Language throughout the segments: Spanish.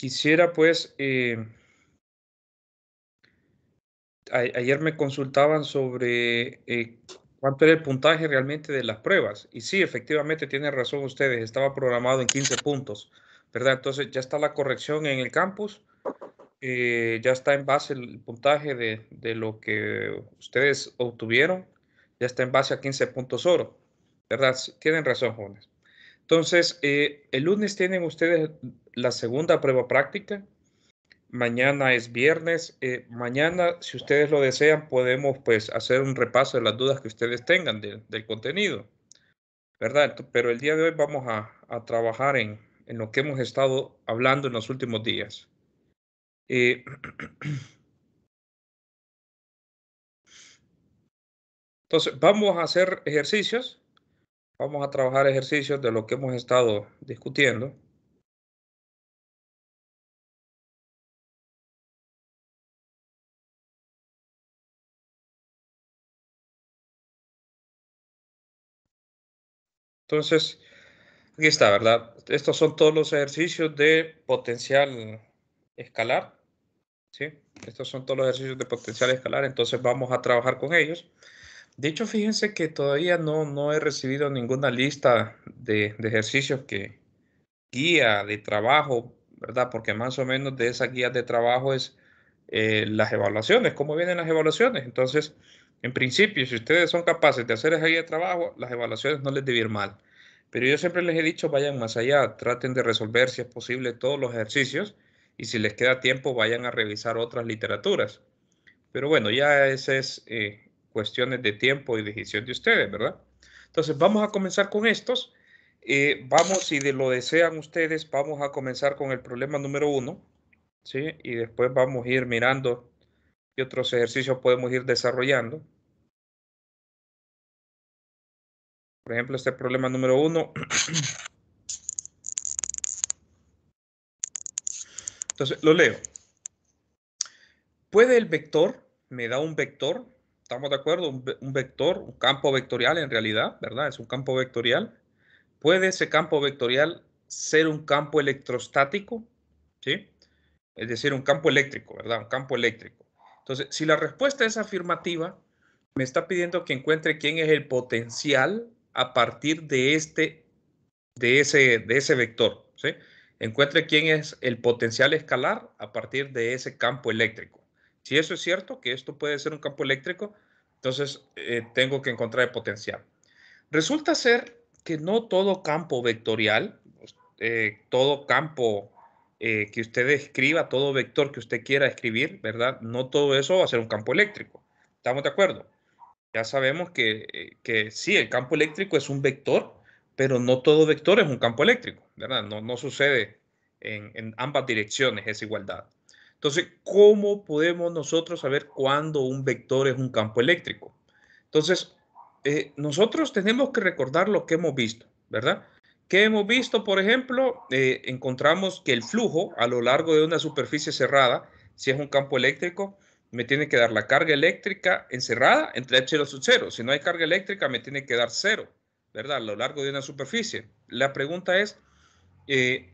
Quisiera pues, eh, ayer me consultaban sobre eh, cuánto era el puntaje realmente de las pruebas. Y sí, efectivamente tienen razón ustedes, estaba programado en 15 puntos, ¿verdad? Entonces ya está la corrección en el campus, eh, ya está en base el puntaje de, lo que ustedes obtuvieron, ya está en base a 15 puntos oro, ¿verdad? Tienen razón, jóvenes. Entonces, el lunes tienen ustedes la segunda prueba práctica. Mañana es viernes. Eh, mañana, si ustedes lo desean, podemos pues hacer un repaso de las dudas que ustedes tengan del contenido. ¿Verdad? Pero el día de hoy vamos a, trabajar en, lo que hemos estado hablando en los últimos días. Eh, entonces, vamos a hacer ejercicios. Vamos a trabajar ejercicios de lo que hemos estado discutiendo. Entonces, aquí está, ¿verdad? Estos son todos los ejercicios de potencial escalar. ¿sí? Estos son todos los ejercicios de potencial escalar, entonces vamos a trabajar con ellos. De hecho, fíjense que todavía no, no he recibido ninguna lista de, ejercicios que guía de trabajo, ¿verdad? Porque más o menos de esa guía de trabajo es eh, las evaluaciones, cómo vienen las evaluaciones. Entonces, en principio, si ustedes son capaces de hacer esa guía de trabajo, las evaluaciones no les deben mal. Pero yo siempre les he dicho, vayan más allá, traten de resolver si es posible todos los ejercicios y si les queda tiempo, vayan a revisar otras literaturas. Pero bueno, ya esas es eh, cuestiones de tiempo y decisión de ustedes, ¿verdad? Entonces, vamos a comenzar con estos. Eh, vamos, si de lo desean ustedes, vamos a comenzar con el problema número uno, ¿sí? Y después vamos a ir mirando y otros ejercicios podemos ir desarrollando. Por ejemplo, este problema número uno. Entonces, lo leo. ¿Puede el vector, me da un vector, estamos de acuerdo, un, vector, un campo vectorial en realidad, ¿verdad? Es un campo vectorial. ¿Puede ese campo vectorial ser un campo electrostático? ¿Sí? Es decir, un campo eléctrico, ¿verdad? Un campo eléctrico. Entonces, si la respuesta es afirmativa, me está pidiendo que encuentre quién es el potencial a partir de este, de ese, de ese vector. ¿sí? Encuentre quién es el potencial escalar a partir de ese campo eléctrico. Si eso es cierto, que esto puede ser un campo eléctrico, entonces eh, tengo que encontrar el potencial. Resulta ser que no todo campo vectorial, eh, todo campo eh, que usted escriba todo vector que usted quiera escribir, ¿verdad? No todo eso va a ser un campo eléctrico. ¿Estamos de acuerdo? Ya sabemos que, eh, que sí, el campo eléctrico es un vector, pero no todo vector es un campo eléctrico, ¿verdad? No, sucede en, ambas direcciones esa igualdad. Entonces, ¿cómo podemos nosotros saber cuándo un vector es un campo eléctrico? Entonces, eh, nosotros tenemos que recordar lo que hemos visto, ¿verdad? ¿Qué hemos visto? Por ejemplo, eh, encontramos que el flujo a lo largo de una superficie cerrada, si es un campo eléctrico, me tiene que dar la carga eléctrica encerrada entre H0 sub 0. Si no hay carga eléctrica, me tiene que dar cero, ¿verdad? A lo largo de una superficie. La pregunta es, eh,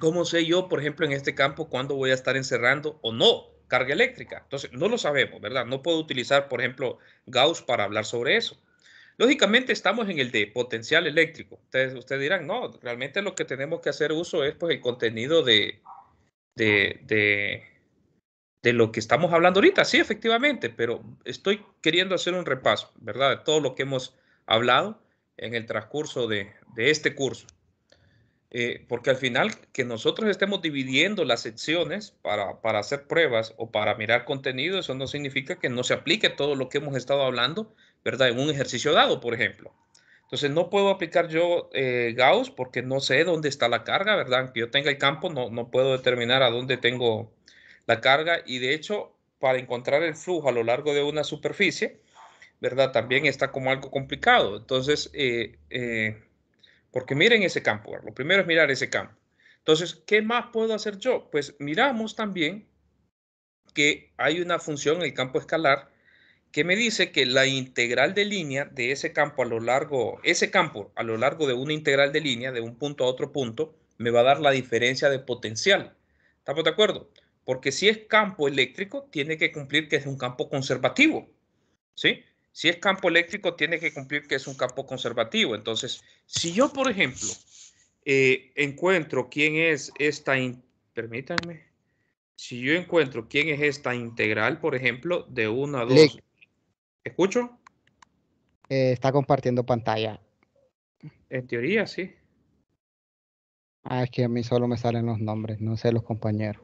¿cómo sé yo, por ejemplo, en este campo, cuándo voy a estar encerrando o no carga eléctrica? Entonces, no lo sabemos, ¿verdad? No puedo utilizar, por ejemplo, Gauss para hablar sobre eso. Lógicamente estamos en el de potencial eléctrico. Ustedes, ustedes dirán, no, realmente lo que tenemos que hacer uso es pues el contenido de, de, lo que estamos hablando ahorita. Sí, efectivamente, pero estoy queriendo hacer un repaso, ¿verdad? De todo lo que hemos hablado en el transcurso de, este curso. Eh, porque al final que nosotros estemos dividiendo las secciones para, para, hacer pruebas o para mirar contenido, eso no significa que no se aplique todo lo que hemos estado hablando ¿verdad? En un ejercicio dado, por ejemplo. Entonces no puedo aplicar yo eh, Gauss porque no sé dónde está la carga, ¿verdad? Que yo tenga el campo, no, no puedo determinar a dónde tengo la carga. Y de hecho, para encontrar el flujo a lo largo de una superficie, ¿verdad? También está como algo complicado. Entonces, eh, eh, porque miren ese campo, lo primero es mirar ese campo. Entonces, ¿qué más puedo hacer yo? Pues miramos también que hay una función en el campo escalar que me dice que la integral de línea de ese campo a lo largo, ese campo a lo largo de una integral de línea, de un punto a otro punto, me va a dar la diferencia de potencial. ¿Estamos de acuerdo? Porque si es campo eléctrico, tiene que cumplir que es un campo conservativo. ¿Sí? Si es campo eléctrico, tiene que cumplir que es un campo conservativo. Entonces, si yo, por ejemplo, eh, encuentro quién es esta, permítanme, si yo encuentro quién es esta integral, por ejemplo, de 1 a 2, ¿Escucho? Eh, está compartiendo pantalla. En teoría, sí. Ah, es que a mí solo me salen los nombres, no sé los compañeros.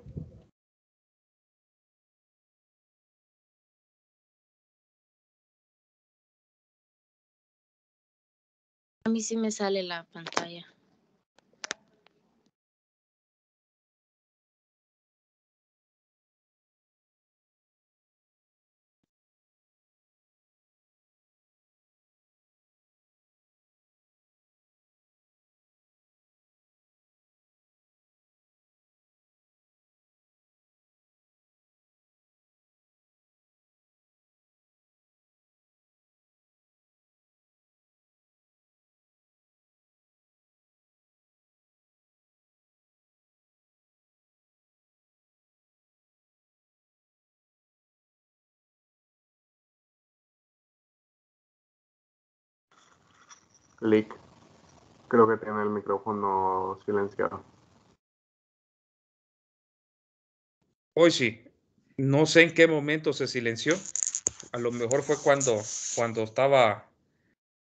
A mí sí me sale la pantalla. Lick, creo que tiene el micrófono silenciado. Hoy sí, no sé en qué momento se silenció. A lo mejor fue cuando, cuando estaba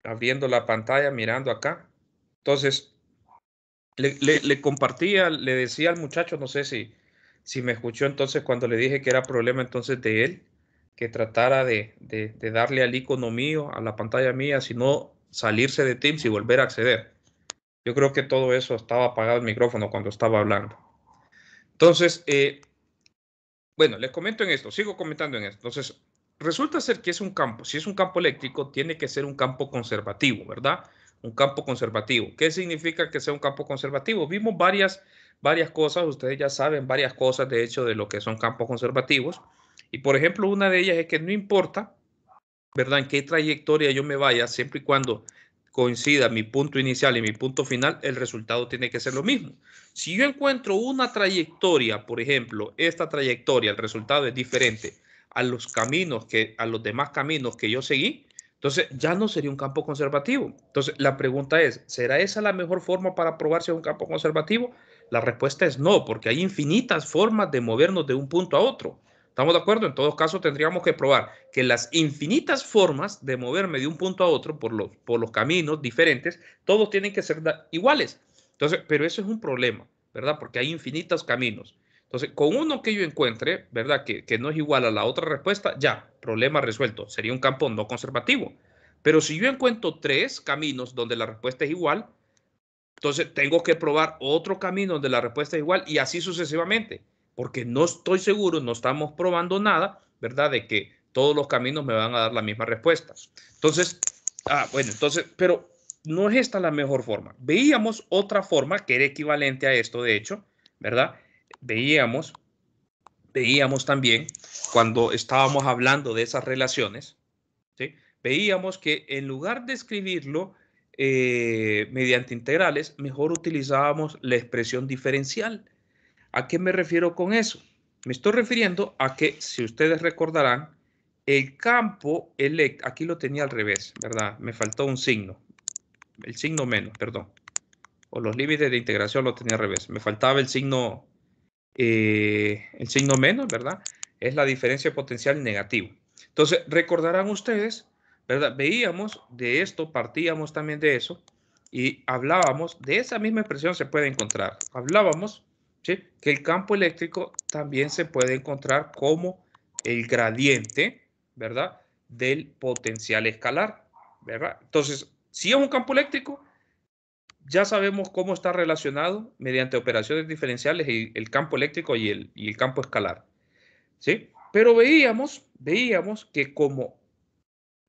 abriendo la pantalla, mirando acá. Entonces, le, compartía, le decía al muchacho, no sé si, si me escuchó entonces cuando le dije que era problema entonces de él, que tratara de, de darle al icono mío, a la pantalla mía, si no salirse de Teams y volver a acceder. Yo creo que todo eso estaba apagado el micrófono cuando estaba hablando. Entonces, eh, bueno, les comento en esto, sigo comentando en esto. Entonces, resulta ser que es un campo, si es un campo eléctrico, tiene que ser un campo conservativo, ¿verdad? Un campo conservativo. ¿Qué significa que sea un campo conservativo? Vimos varias, varias cosas, ustedes ya saben varias cosas, de hecho, de lo que son campos conservativos. Y, por ejemplo, una de ellas es que no importa ¿verdad? En qué trayectoria yo me vaya, siempre y cuando coincida mi punto inicial y mi punto final, el resultado tiene que ser lo mismo. Si yo encuentro una trayectoria, por ejemplo, esta trayectoria, el resultado es diferente a los caminos que a los demás caminos que yo seguí, entonces ya no sería un campo conservativo. Entonces la pregunta es, ¿será esa la mejor forma para probarse un campo conservativo? La respuesta es no, porque hay infinitas formas de movernos de un punto a otro. ¿Estamos de acuerdo? En todos casos tendríamos que probar que las infinitas formas de moverme de un punto a otro por los, por los caminos diferentes, todos tienen que ser iguales. Entonces, pero eso es un problema, ¿verdad? Porque hay infinitos caminos. Entonces, con uno que yo encuentre, ¿verdad? Que, que no es igual a la otra respuesta, ya, problema resuelto. Sería un campo no conservativo. Pero si yo encuentro tres caminos donde la respuesta es igual, entonces tengo que probar otro camino donde la respuesta es igual y así sucesivamente porque no estoy seguro, no estamos probando nada, ¿verdad? De que todos los caminos me van a dar las mismas respuestas. Entonces, ah, bueno, entonces, pero no es esta la mejor forma. Veíamos otra forma que era equivalente a esto, de hecho, ¿verdad? Veíamos, veíamos también cuando estábamos hablando de esas relaciones, ¿sí? Veíamos que en lugar de escribirlo eh, mediante integrales, mejor utilizábamos la expresión diferencial ¿A qué me refiero con eso? Me estoy refiriendo a que, si ustedes recordarán, el campo elect, aquí lo tenía al revés, ¿verdad? Me faltó un signo, el signo menos, perdón. O los límites de integración lo tenía al revés. Me faltaba el signo, eh, el signo menos, ¿verdad? Es la diferencia potencial negativa. Entonces, recordarán ustedes, ¿verdad? Veíamos de esto, partíamos también de eso y hablábamos, de esa misma expresión se puede encontrar. Hablábamos que el campo eléctrico también se puede encontrar como el gradiente, ¿verdad? Del potencial escalar, ¿verdad? Entonces, si es un campo eléctrico, ya sabemos cómo está relacionado mediante operaciones diferenciales el, el campo eléctrico y el, el campo escalar, ¿sí? Pero veíamos, veíamos que como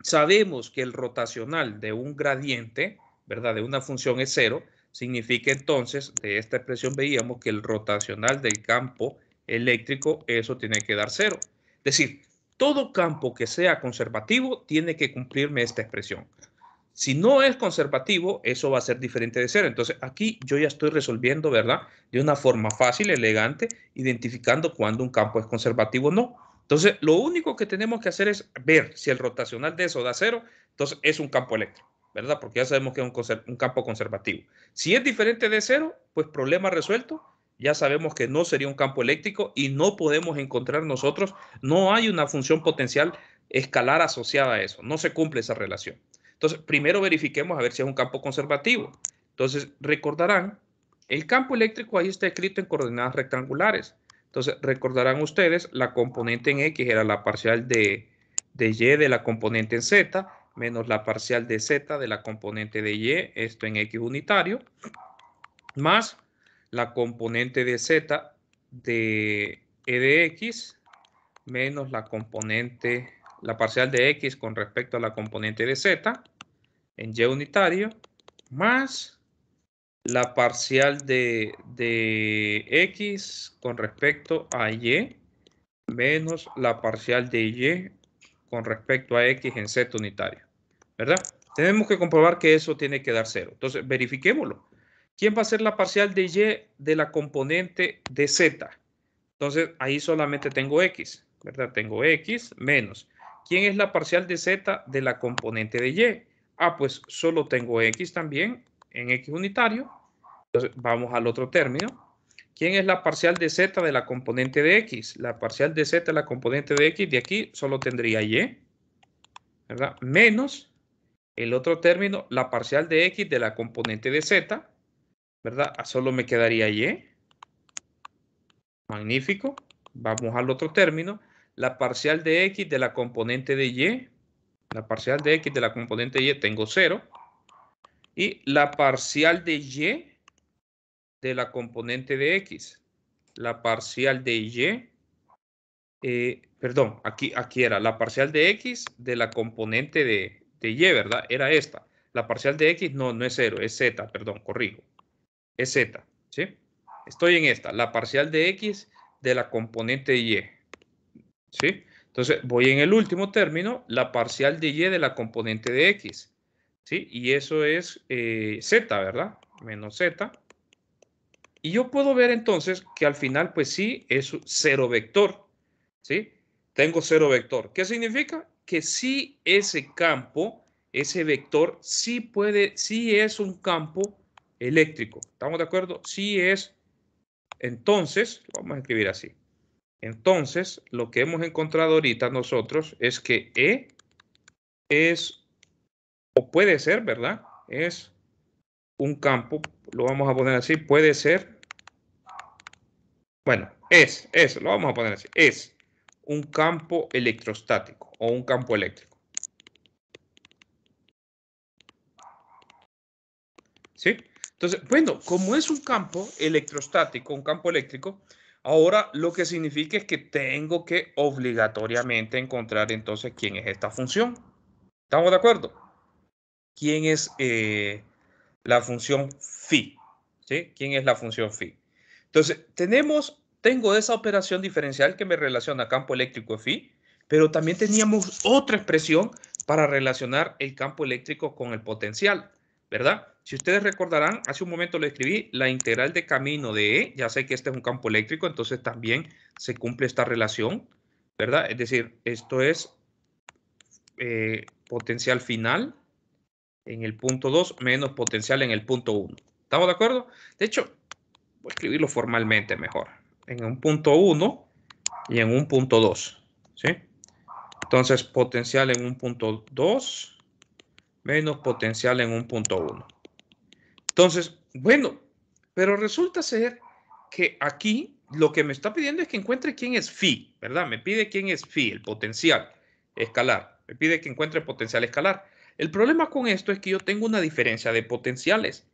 sabemos que el rotacional de un gradiente, ¿verdad? De una función es cero, Significa entonces, de esta expresión veíamos que el rotacional del campo eléctrico, eso tiene que dar cero. Es decir, todo campo que sea conservativo tiene que cumplirme esta expresión. Si no es conservativo, eso va a ser diferente de cero. Entonces, aquí yo ya estoy resolviendo, ¿verdad? De una forma fácil, elegante, identificando cuándo un campo es conservativo o no. Entonces, lo único que tenemos que hacer es ver si el rotacional de eso da cero, entonces es un campo eléctrico. ¿verdad? Porque ya sabemos que es un, campo conservativo. Si es diferente de cero, pues problema resuelto. Ya sabemos que no sería un campo eléctrico y no podemos encontrar nosotros, no hay una función potencial escalar asociada a eso, no se cumple esa relación. Entonces, primero verifiquemos a ver si es un campo conservativo. Entonces, recordarán, el campo eléctrico ahí está escrito en coordenadas rectangulares. Entonces, recordarán ustedes, la componente en X era la parcial de, de Y de la componente en Z, menos la parcial de z de la componente de y, esto en x unitario, más la componente de z de e de x menos la componente, la parcial de x con respecto a la componente de z en y unitario, más la parcial de, de x con respecto a y menos la parcial de y con respecto a x en z unitario. ¿verdad? Tenemos que comprobar que eso tiene que dar cero. Entonces, verifiquémoslo. ¿Quién va a ser la parcial de Y de la componente de Z? Entonces, ahí solamente tengo X, ¿verdad? Tengo X menos. ¿Quién es la parcial de Z de la componente de Y? Ah, pues solo tengo X también en X unitario. Entonces, vamos al otro término. ¿Quién es la parcial de z de la componente de x? La parcial de z de la componente de x de aquí solo tendría y, ¿verdad? Menos el otro término, la parcial de x de la componente de z, ¿verdad? Ah, solo me quedaría y. Magnífico. Vamos al otro término. La parcial de x de la componente de y. La parcial de x de la componente de y tengo cero. Y la parcial de y de la componente de x. La parcial de y. Eh, perdón, aquí, aquí era la parcial de x de la componente de de y, ¿verdad? Era esta. La parcial de x no, no es 0, es z, perdón, corrijo. Es z, ¿sí? Estoy en esta, la parcial de x de la componente y, ¿sí? Entonces voy en el último término, la parcial de y de la componente de x, ¿sí? Y eso es eh, z, ¿verdad? Menos z. Y yo puedo ver entonces que al final, pues sí, es cero vector, ¿sí? Tengo cero vector. ¿Qué significa? que si ese campo, ese vector, si puede, si es un campo eléctrico. ¿Estamos de acuerdo? Sí es. Entonces, lo vamos a escribir así. Entonces, lo que hemos encontrado ahorita nosotros es que E es, o puede ser, ¿verdad? Es un campo, lo vamos a poner así, puede ser, bueno, es, es, lo vamos a poner así, es un campo electrostático o un campo eléctrico. ¿Sí? Entonces, bueno, como es un campo electrostático, un campo eléctrico, ahora lo que significa es que tengo que obligatoriamente encontrar entonces quién es esta función. ¿Estamos de acuerdo? ¿Quién es eh, la función phi? ¿Sí? ¿Quién es la función phi? Entonces, tenemos tengo esa operación diferencial que me relaciona campo eléctrico φ, pero también teníamos otra expresión para relacionar el campo eléctrico con el potencial, ¿verdad? Si ustedes recordarán, hace un momento lo escribí, la integral de camino de E, ya sé que este es un campo eléctrico, entonces también se cumple esta relación, ¿verdad? Es decir, esto es eh, potencial final en el punto 2 menos potencial en el punto 1. ¿Estamos de acuerdo? De hecho, voy a escribirlo formalmente mejor en un punto 1 y en un punto 2. ¿sí? Entonces, potencial en un punto 2 menos potencial en un punto 1. Entonces, bueno, pero resulta ser que aquí lo que me está pidiendo es que encuentre quién es phi, ¿verdad? Me pide quién es phi, el potencial escalar. Me pide que encuentre potencial escalar. El problema con esto es que yo tengo una diferencia de potenciales.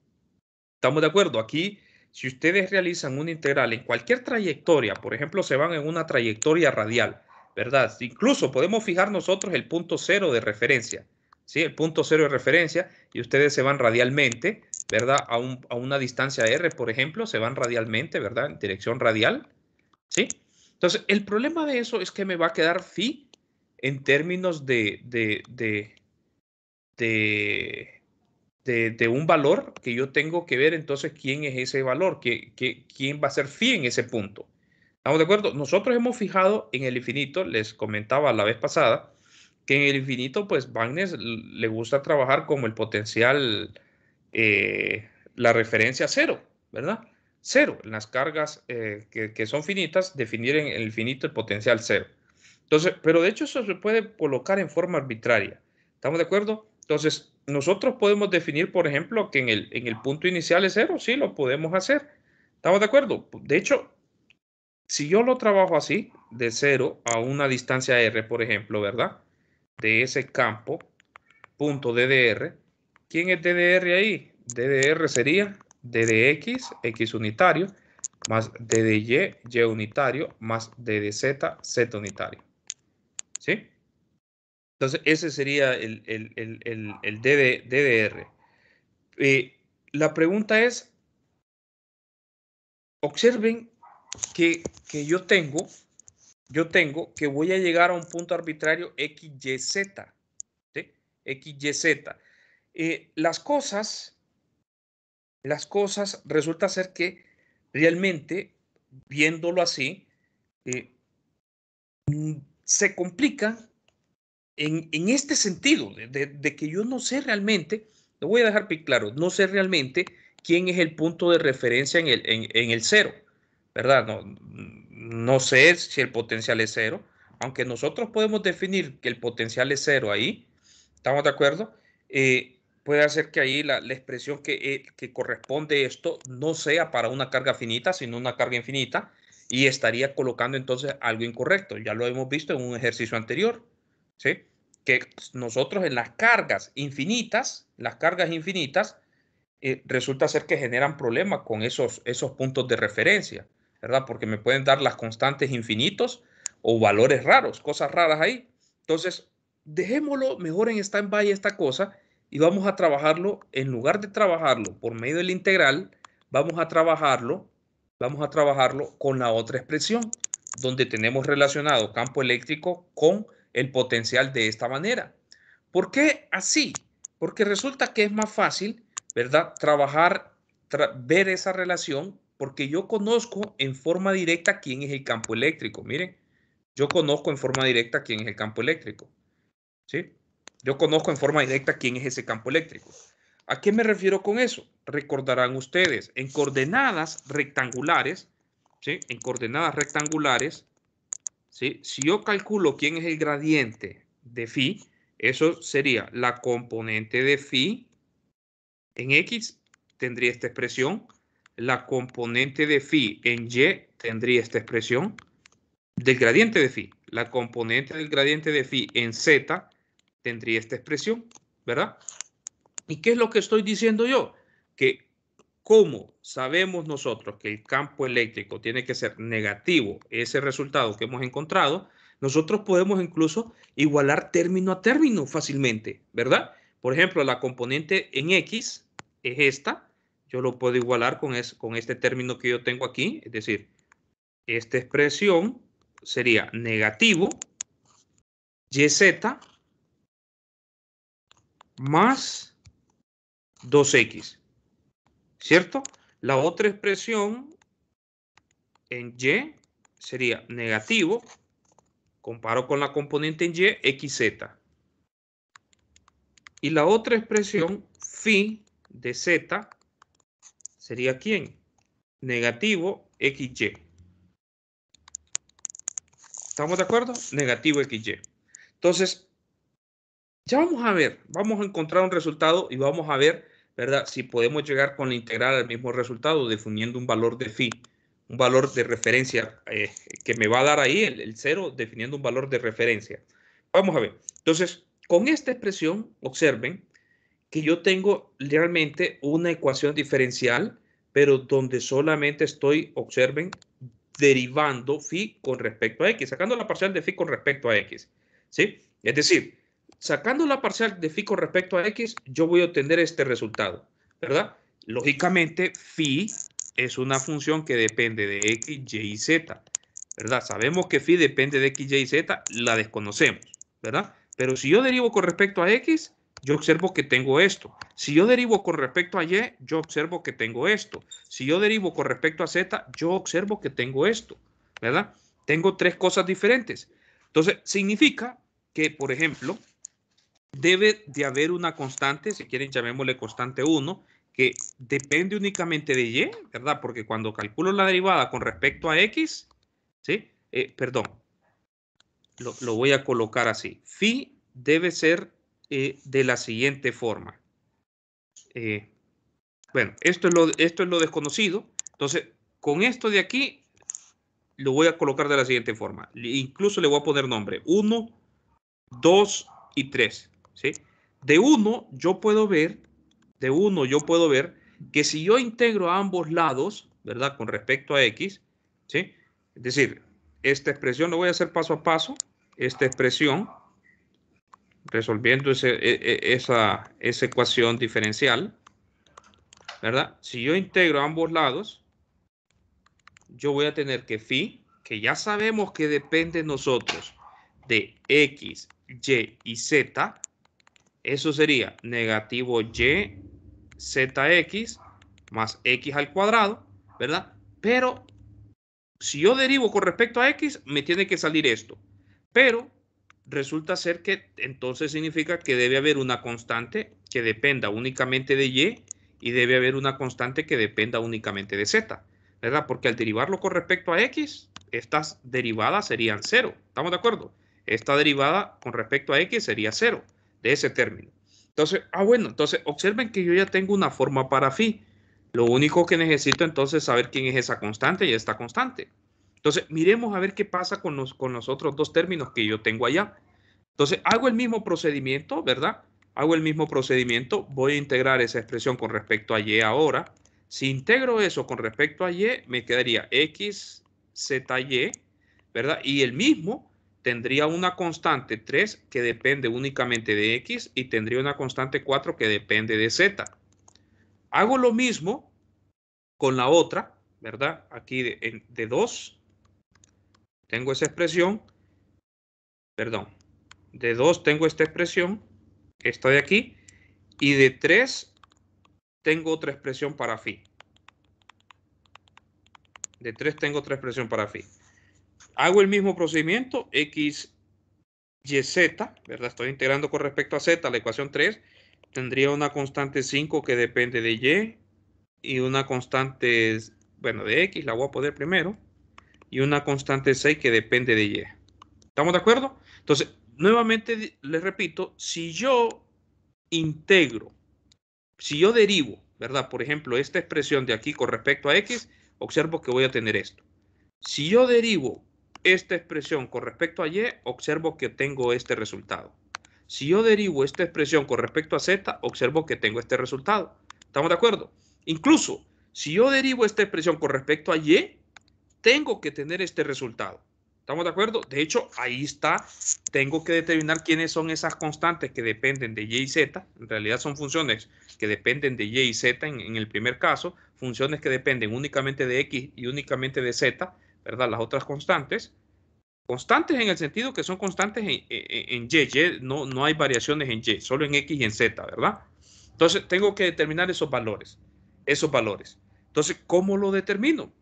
¿Estamos de acuerdo? Aquí si ustedes realizan una integral en cualquier trayectoria, por ejemplo, se van en una trayectoria radial, ¿verdad? Incluso podemos fijar nosotros el punto cero de referencia, ¿sí? El punto cero de referencia y ustedes se van radialmente, ¿verdad? A, una distancia R, por ejemplo, se van radialmente, ¿verdad? En dirección radial, ¿sí? Entonces, el problema de eso es que me va a quedar phi en términos de, de, de, de de, un valor que yo tengo que ver entonces quién es ese valor, quién va a ser fi en ese punto. ¿Estamos de acuerdo? Nosotros hemos fijado en el infinito, les comentaba la vez pasada, que en el infinito, pues Bagnes le gusta trabajar como el potencial, eh, la referencia cero, ¿verdad? Cero, en las cargas eh, que, que, son finitas, definir en el infinito el potencial cero. Entonces, pero de hecho eso se puede colocar en forma arbitraria. ¿Estamos de acuerdo? Entonces, nosotros podemos definir, por ejemplo, que en el, en el punto inicial es cero, sí, lo podemos hacer. ¿Estamos de acuerdo? De hecho, si yo lo trabajo así, de cero a una distancia R, por ejemplo, ¿verdad? De ese campo, punto DDR, ¿quién es DDR ahí? DDR sería DDX, X unitario, más DDY, Y unitario, más DDZ, Z unitario. ¿Sí? Entonces, ese sería el, el, el, el DDR. Eh, la pregunta es, observen que, que, yo tengo, yo tengo que voy a llegar a un punto arbitrario XYZ. ¿sí? XYZ. Eh, las cosas, las cosas resulta ser que realmente, viéndolo así, eh, mm, se complica en, este sentido, de, que yo no sé realmente, lo voy a dejar claro, no sé realmente quién es el punto de referencia en el, cero, ¿verdad? No, no sé si el potencial es cero, aunque nosotros podemos definir que el potencial es cero ahí, ¿estamos de acuerdo? Eh, puede hacer que ahí la, expresión que, eh, que corresponde esto no sea para una carga finita, sino una carga infinita, y estaría colocando entonces algo incorrecto. Ya lo hemos visto en un ejercicio anterior. ¿sí? que nosotros en las cargas infinitas, las cargas infinitas, eh, resulta ser que generan problemas con esos, esos puntos de referencia, ¿verdad? Porque me pueden dar las constantes infinitos o valores raros, cosas raras ahí. Entonces, dejémoslo mejor en stand-by esta cosa y vamos a trabajarlo, en lugar de trabajarlo por medio del integral, vamos a trabajarlo, vamos a trabajarlo con la otra expresión, donde tenemos relacionado campo eléctrico con el potencial de esta manera. ¿Por qué así? Porque resulta que es más fácil, ¿verdad? Trabajar, ver esa relación, porque yo conozco en forma directa quién es el campo eléctrico. Miren, yo conozco en forma directa quién es el campo eléctrico. ¿Sí? Yo conozco en forma directa quién es ese campo eléctrico. ¿A qué me refiero con eso? Recordarán ustedes, en coordenadas rectangulares, ¿sí? En coordenadas rectangulares, si yo calculo quién es el gradiente de phi, eso sería la componente de phi en x tendría esta expresión, la componente de phi en y tendría esta expresión del gradiente de phi. La componente del gradiente de phi en z tendría esta expresión, ¿verdad? ¿Y qué es lo que estoy diciendo yo? Que ¿Cómo sabemos nosotros que el campo eléctrico tiene que ser negativo, ese resultado que hemos encontrado? Nosotros podemos incluso igualar término a término fácilmente, ¿verdad? Por ejemplo, la componente en X es esta. Yo lo puedo igualar con, con este término que yo tengo aquí. Es decir, esta expresión sería negativo YZ más 2X. ¿Cierto? La otra expresión en Y sería negativo, comparo con la componente en Y, XZ. Y la otra expresión, phi de Z, sería ¿quién? Negativo XY. ¿Estamos de acuerdo? Negativo XY. Entonces, ya vamos a ver, vamos a encontrar un resultado y vamos a ver ¿verdad? Si podemos llegar con la integral al mismo resultado, definiendo un valor de fi, un valor de referencia eh, que me va a dar ahí el, el, cero, definiendo un valor de referencia. Vamos a ver. Entonces, con esta expresión, observen que yo tengo realmente una ecuación diferencial, pero donde solamente estoy, observen, derivando fi con respecto a x, sacando la parcial de fi con respecto a x. ¿Sí? Es decir, sacando la parcial de phi con respecto a x, yo voy a obtener este resultado, ¿verdad? Lógicamente, phi es una función que depende de x, y y z, ¿verdad? Sabemos que phi depende de x, y y z, la desconocemos, ¿verdad? Pero si yo derivo con respecto a x, yo observo que tengo esto. Si yo derivo con respecto a y, yo observo que tengo esto. Si yo derivo con respecto a z, yo observo que tengo esto, ¿verdad? Tengo tres cosas diferentes. Entonces, significa que, por ejemplo, debe de haber una constante, si quieren llamémosle constante 1, que depende únicamente de y, ¿verdad? Porque cuando calculo la derivada con respecto a x, ¿sí? Eh, perdón, lo, voy a colocar así. Phi debe ser eh, de la siguiente forma. Eh, bueno, esto lo, esto es lo desconocido. Entonces, con esto de aquí, lo voy a colocar de la siguiente forma. Incluso le voy a poner nombre. 1, 2 y 3. De uno yo puedo ver, de uno yo puedo ver que si yo integro a ambos lados, ¿verdad? Con respecto a x, ¿sí? Es decir, esta expresión lo voy a hacer paso a paso, esta expresión, resolviendo e, e, esa, ecuación diferencial, ¿verdad? Si yo integro a ambos lados, yo voy a tener que phi, que ya sabemos que depende nosotros, de x, y y z, eso sería negativo y zx más x al cuadrado, ¿verdad? Pero si yo derivo con respecto a x, me tiene que salir esto. Pero resulta ser que entonces significa que debe haber una constante que dependa únicamente de y y debe haber una constante que dependa únicamente de z, ¿verdad? Porque al derivarlo con respecto a x, estas derivadas serían cero. ¿Estamos de acuerdo? Esta derivada con respecto a x sería cero de ese término. Entonces, ah, bueno, entonces observen que yo ya tengo una forma para phi. Lo único que necesito entonces es saber quién es esa constante y esta constante. Entonces, miremos a ver qué pasa con los, con los otros dos términos que yo tengo allá. Entonces, hago el mismo procedimiento, ¿verdad? Hago el mismo procedimiento, voy a integrar esa expresión con respecto a y ahora. Si integro eso con respecto a y, me quedaría x, z, y, ¿verdad? Y el mismo tendría una constante 3 que depende únicamente de X y tendría una constante 4 que depende de Z. Hago lo mismo con la otra, ¿verdad? Aquí de, 2 tengo esa expresión, perdón, de 2 tengo esta expresión, esta de aquí, y de 3 tengo otra expresión para phi. De 3 tengo otra expresión para fi hago el mismo procedimiento, x, y, z, ¿verdad? Estoy integrando con respecto a z la ecuación 3, tendría una constante 5 que depende de y y una constante, bueno, de x, la voy a poner primero, y una constante 6 que depende de y. ¿Estamos de acuerdo? Entonces, nuevamente les repito, si yo integro, si yo derivo, ¿verdad? Por ejemplo, esta expresión de aquí con respecto a x, observo que voy a tener esto. Si yo derivo esta expresión con respecto a y, observo que tengo este resultado. Si yo derivo esta expresión con respecto a z, observo que tengo este resultado. ¿Estamos de acuerdo? Incluso, si yo derivo esta expresión con respecto a y, tengo que tener este resultado. ¿Estamos de acuerdo? De hecho, ahí está. Tengo que determinar quiénes son esas constantes que dependen de y y z. En realidad son funciones que dependen de y y z en, en el primer caso, funciones que dependen únicamente de x y únicamente de z ¿verdad? Las otras constantes, constantes en el sentido que son constantes en, y, y, no, no hay variaciones en y, solo en x y en z, ¿verdad? Entonces tengo que determinar esos valores, esos valores. Entonces, ¿cómo lo determino?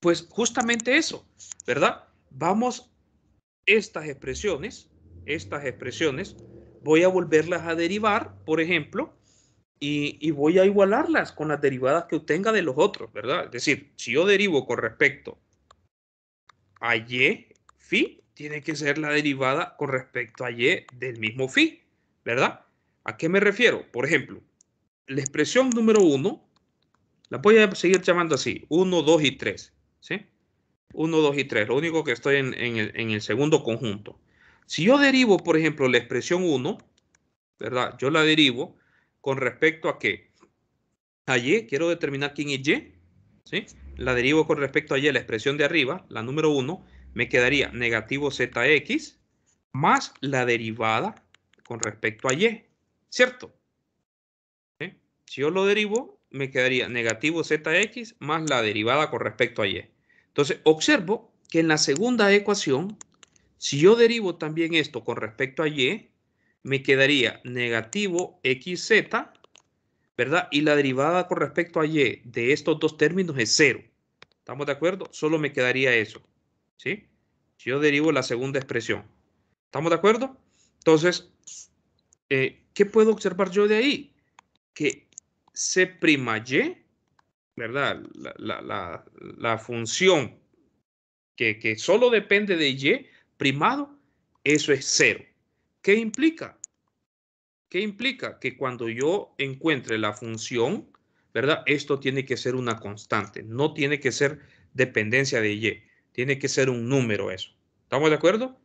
Pues justamente eso, ¿verdad? Vamos, estas expresiones, estas expresiones, voy a volverlas a derivar, por ejemplo, y, y, voy a igualarlas con las derivadas que obtenga de los otros, ¿verdad? Es decir, si yo derivo con respecto a y phi tiene que ser la derivada con respecto a y del mismo phi, ¿verdad? ¿A qué me refiero? Por ejemplo, la expresión número 1, la voy a seguir llamando así, 1, 2 y 3, ¿sí? 1, 2 y 3, lo único que estoy en, el, el segundo conjunto. Si yo derivo, por ejemplo, la expresión 1, ¿verdad? Yo la derivo con respecto a qué? A y, quiero determinar quién es y, ¿sí? la derivo con respecto a y, la expresión de arriba, la número 1, me quedaría negativo zx más la derivada con respecto a y, ¿cierto? ¿Eh? Si yo lo derivo, me quedaría negativo zx más la derivada con respecto a y. Entonces, observo que en la segunda ecuación, si yo derivo también esto con respecto a y, me quedaría negativo xz ¿verdad? Y la derivada con respecto a y de estos dos términos es cero. ¿Estamos de acuerdo? Solo me quedaría eso, ¿sí? Yo derivo la segunda expresión. ¿Estamos de acuerdo? Entonces, eh, ¿qué puedo observar yo de ahí? Que C'Y, y, ¿verdad? La, función que, que solo depende de y primado, eso es cero. ¿Qué implica? ¿Qué implica? Que cuando yo encuentre la función, ¿verdad? Esto tiene que ser una constante, no tiene que ser dependencia de Y, tiene que ser un número eso. ¿Estamos de acuerdo?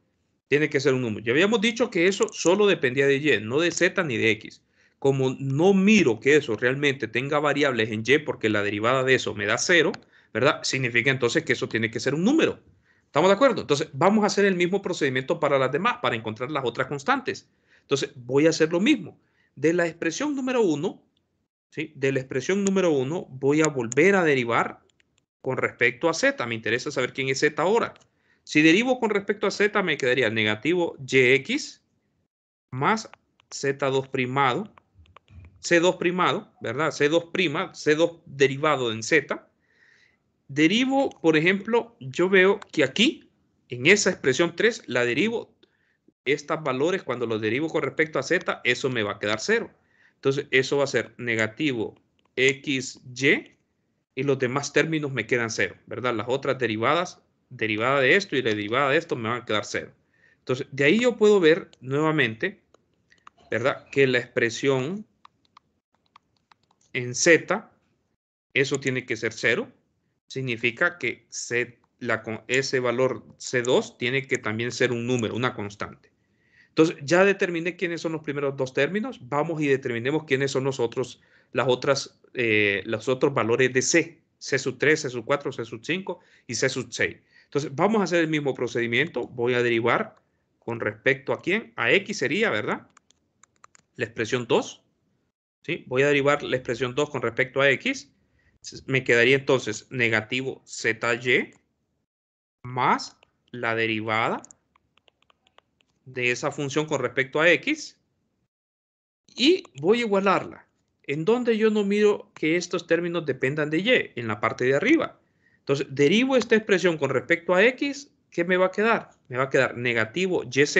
Tiene que ser un número. Ya habíamos dicho que eso solo dependía de Y, no de Z ni de X. Como no miro que eso realmente tenga variables en Y porque la derivada de eso me da cero, ¿verdad? Significa entonces que eso tiene que ser un número. ¿Estamos de acuerdo? Entonces, vamos a hacer el mismo procedimiento para las demás, para encontrar las otras constantes. Entonces, voy a hacer lo mismo. De la expresión número 1, ¿sí? de la expresión número 1, voy a volver a derivar con respecto a z. Me interesa saber quién es z ahora. Si derivo con respecto a z, me quedaría negativo yx más z2 primado, c2 primado, ¿verdad? c2 prima, c2 derivado en z. Derivo, por ejemplo, yo veo que aquí, en esa expresión 3, la derivo estos valores, cuando los derivo con respecto a z, eso me va a quedar cero. Entonces, eso va a ser negativo x, y y los demás términos me quedan cero, ¿verdad? Las otras derivadas, derivada de esto y la derivada de esto me van a quedar cero. Entonces, de ahí yo puedo ver nuevamente, ¿verdad? Que la expresión en z, eso tiene que ser cero. Significa que ese valor C2 tiene que también ser un número, una constante. Entonces, ya determiné quiénes son los primeros dos términos, vamos y determinemos quiénes son los otros, las otras, eh, los otros valores de C, C sub 3, C sub 4, C sub 5 y C sub 6. Entonces, vamos a hacer el mismo procedimiento, voy a derivar con respecto a quién, a X sería, ¿verdad? La expresión 2, ¿sí? Voy a derivar la expresión 2 con respecto a X, me quedaría entonces negativo ZY más la derivada de esa función con respecto a x y voy a igualarla. En donde yo no miro que estos términos dependan de y, en la parte de arriba. Entonces, derivo esta expresión con respecto a x, ¿qué me va a quedar? Me va a quedar negativo yz,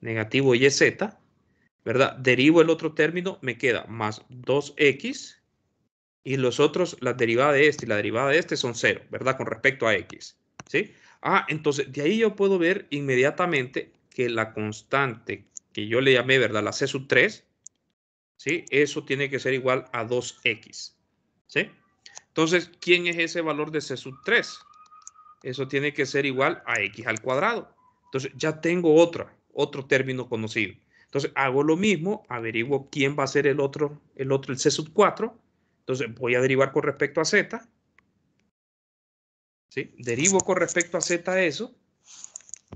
negativo yz, ¿verdad? Derivo el otro término, me queda más 2x y los otros, la derivada de este y la derivada de este son 0, ¿verdad? Con respecto a x, ¿sí? Ah, entonces de ahí yo puedo ver inmediatamente que la constante que yo le llamé, ¿verdad? La C sub 3, ¿sí? Eso tiene que ser igual a 2X, ¿sí? Entonces, ¿quién es ese valor de C sub 3? Eso tiene que ser igual a X al cuadrado. Entonces, ya tengo otra, otro término conocido. Entonces, hago lo mismo, averiguo quién va a ser el otro, el otro, el C sub 4. Entonces, voy a derivar con respecto a Z ¿sí? Derivo con respecto a Z eso.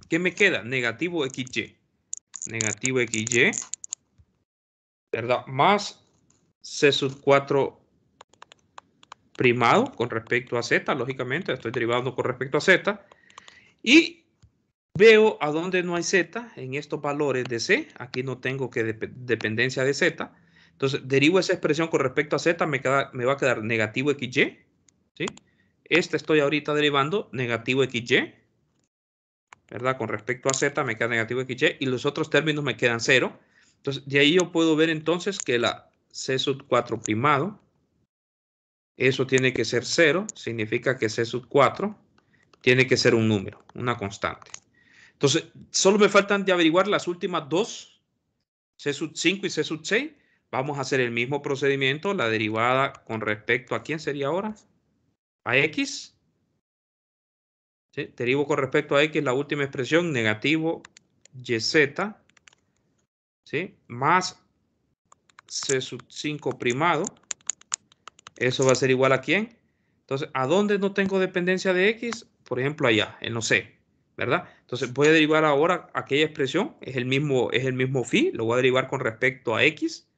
¿Qué me queda? Negativo XY. Negativo XY. ¿Verdad? Más C sub 4 primado con respecto a Z, lógicamente, estoy derivando con respecto a Z. Y veo a dónde no hay Z en estos valores de C. Aquí no tengo que dependencia de Z. Entonces, derivo esa expresión con respecto a Z, me, queda, me va a quedar negativo XY. ¿sí? Esta estoy ahorita derivando negativo XY, ¿verdad? Con respecto a Z me queda negativo XY y los otros términos me quedan cero. Entonces, de ahí yo puedo ver entonces que la C sub 4 primado, eso tiene que ser cero, significa que C sub 4 tiene que ser un número, una constante. Entonces, solo me faltan de averiguar las últimas dos, C sub 5 y C sub 6. Vamos a hacer el mismo procedimiento, la derivada con respecto a quién sería ahora, a X. Derivo con respecto a X la última expresión, negativo z, ¿sí? más C sub 5 primado. Eso va a ser igual a quién. Entonces, ¿a dónde no tengo dependencia de X? Por ejemplo, allá, en no C, ¿verdad? Entonces, voy a derivar ahora aquella expresión, es el mismo, es el mismo phi, lo voy a derivar con respecto a X.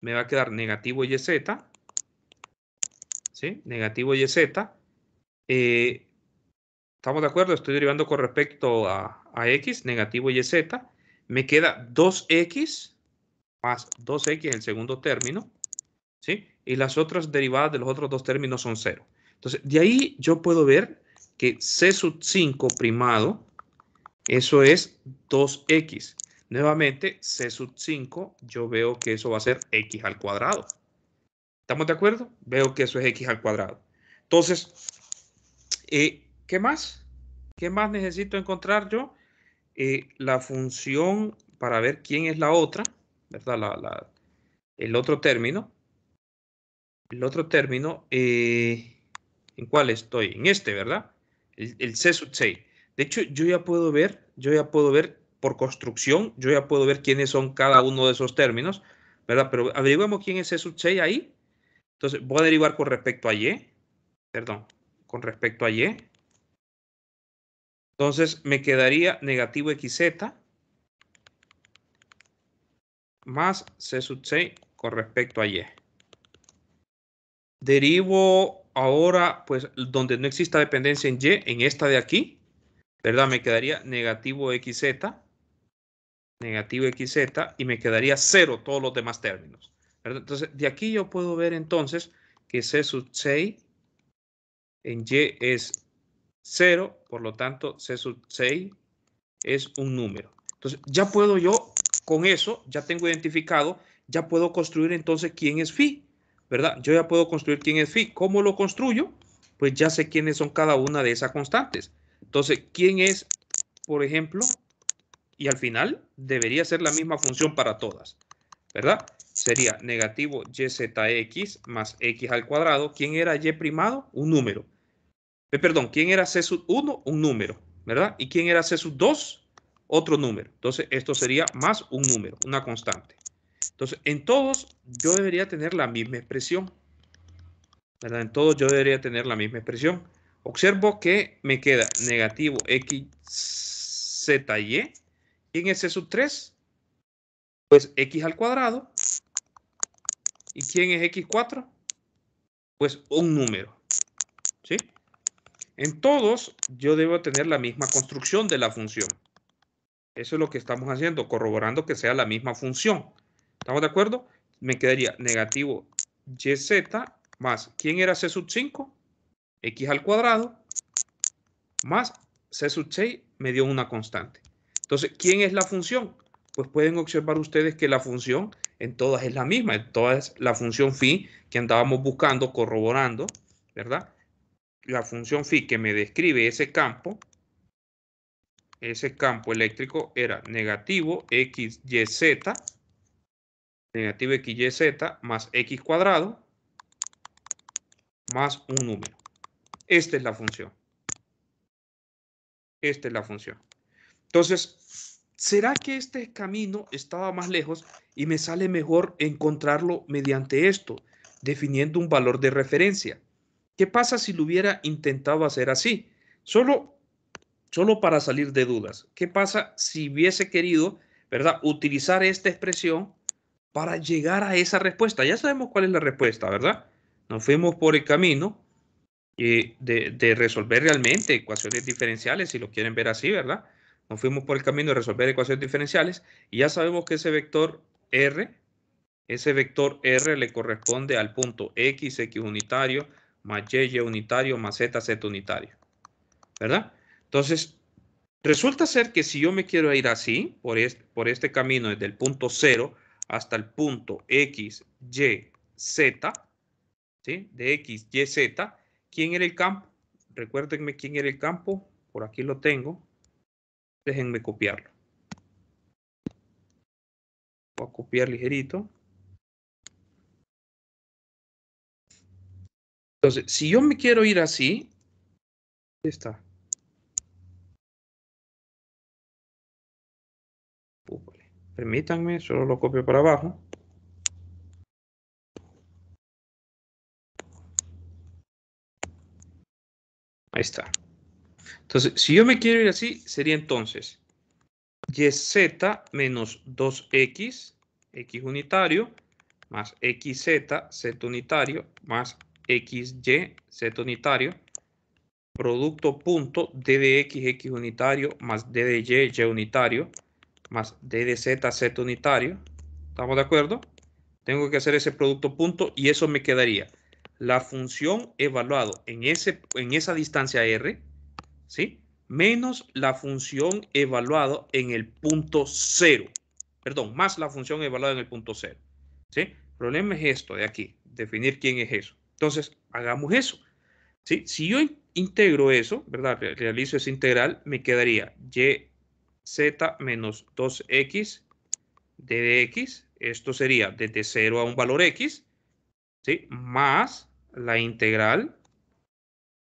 Me va a quedar negativo y z. ¿sí? negativo y z. Eh, ¿Estamos de acuerdo? Estoy derivando con respecto a, x, negativo y z. Me queda 2x más 2x en el segundo término. ¿sí? Y las otras derivadas de los otros dos términos son 0. Entonces, de ahí yo puedo ver que c sub 5 primado, eso es 2x. Nuevamente, c sub 5, yo veo que eso va a ser x al cuadrado. ¿Estamos de acuerdo? Veo que eso es x al cuadrado. Entonces, eh, ¿qué más? ¿Qué más necesito encontrar yo? Eh, la función para ver quién es la otra, ¿verdad? La, el otro término. El otro término, eh, ¿en cuál estoy? En este, ¿verdad? El, el C sub 6. De hecho, yo ya puedo ver, yo ya puedo ver por construcción, yo ya puedo ver quiénes son cada uno de esos términos, ¿verdad? Pero averiguemos quién es C sub 6 ahí entonces, voy a derivar con respecto a y, perdón, con respecto a y. Entonces, me quedaría negativo xz más c sub 6 con respecto a y. Derivo ahora, pues, donde no exista dependencia en y, en esta de aquí, ¿verdad? Me quedaría negativo xz, negativo xz, y me quedaría cero todos los demás términos. Entonces, de aquí yo puedo ver entonces que C sub 6 en Y es 0, por lo tanto, C sub 6 es un número. Entonces, ya puedo yo, con eso, ya tengo identificado, ya puedo construir entonces quién es phi, ¿verdad? Yo ya puedo construir quién es phi. ¿Cómo lo construyo? Pues ya sé quiénes son cada una de esas constantes. Entonces, ¿quién es, por ejemplo? Y al final debería ser la misma función para todas, ¿verdad? sería negativo YZX más X al cuadrado. ¿Quién era Y primado? Un número. Eh, perdón, ¿quién era C sub 1? Un número, ¿verdad? ¿Y quién era C sub 2? Otro número. Entonces, esto sería más un número, una constante. Entonces, en todos yo debería tener la misma expresión. ¿Verdad? En todos yo debería tener la misma expresión. Observo que me queda negativo x, z, y. E. ¿Quién es c sub 3? Pues x al cuadrado ¿Y quién es X4? Pues un número. ¿Sí? En todos yo debo tener la misma construcción de la función. Eso es lo que estamos haciendo, corroborando que sea la misma función. ¿Estamos de acuerdo? Me quedaría negativo YZ más, ¿quién era C sub 5? X al cuadrado más C sub 6 me dio una constante. Entonces, ¿quién es la función? Pues pueden observar ustedes que la función en todas es la misma, en todas es la función phi que andábamos buscando, corroborando, ¿verdad? La función phi que me describe ese campo, ese campo eléctrico era negativo xyz, negativo xyz más x cuadrado más un número. Esta es la función. Esta es la función. Entonces, ¿será que este camino estaba más lejos y me sale mejor encontrarlo mediante esto, definiendo un valor de referencia. ¿Qué pasa si lo hubiera intentado hacer así? Solo, solo para salir de dudas. ¿Qué pasa si hubiese querido, verdad, utilizar esta expresión para llegar a esa respuesta? Ya sabemos cuál es la respuesta, ¿verdad? Nos fuimos por el camino eh, de, de resolver realmente ecuaciones diferenciales, si lo quieren ver así, ¿verdad? Nos fuimos por el camino de resolver ecuaciones diferenciales y ya sabemos que ese vector R. Ese vector R le corresponde al punto X, X unitario, más Y, Y unitario, más Z, Z unitario. ¿Verdad? Entonces, resulta ser que si yo me quiero ir así, por este, por este camino, desde el punto 0 hasta el punto X, Y, Z, ¿sí? de X, Y, Z, ¿quién era el campo? Recuérdenme quién era el campo. Por aquí lo tengo. Déjenme copiarlo. Voy a copiar ligerito. Entonces, si yo me quiero ir así, Ahí está. Permítanme, solo lo copio para abajo. Ahí está. Entonces, si yo me quiero ir así, sería entonces y z menos 2x, x unitario, más xz, z unitario, más xy, z unitario, producto punto d de x, x unitario, más d de y, y unitario, más d de z, z unitario. ¿Estamos de acuerdo? Tengo que hacer ese producto punto y eso me quedaría. La función evaluado en, ese, en esa distancia r, ¿sí? menos la función evaluada en el punto cero. Perdón, más la función evaluada en el punto cero. ¿sí? El problema es esto de aquí, definir quién es eso. Entonces, hagamos eso. ¿sí? Si yo integro eso, ¿verdad? Realizo esa integral, me quedaría yz menos 2x dx. Esto sería desde 0 a un valor x, ¿sí? Más la integral,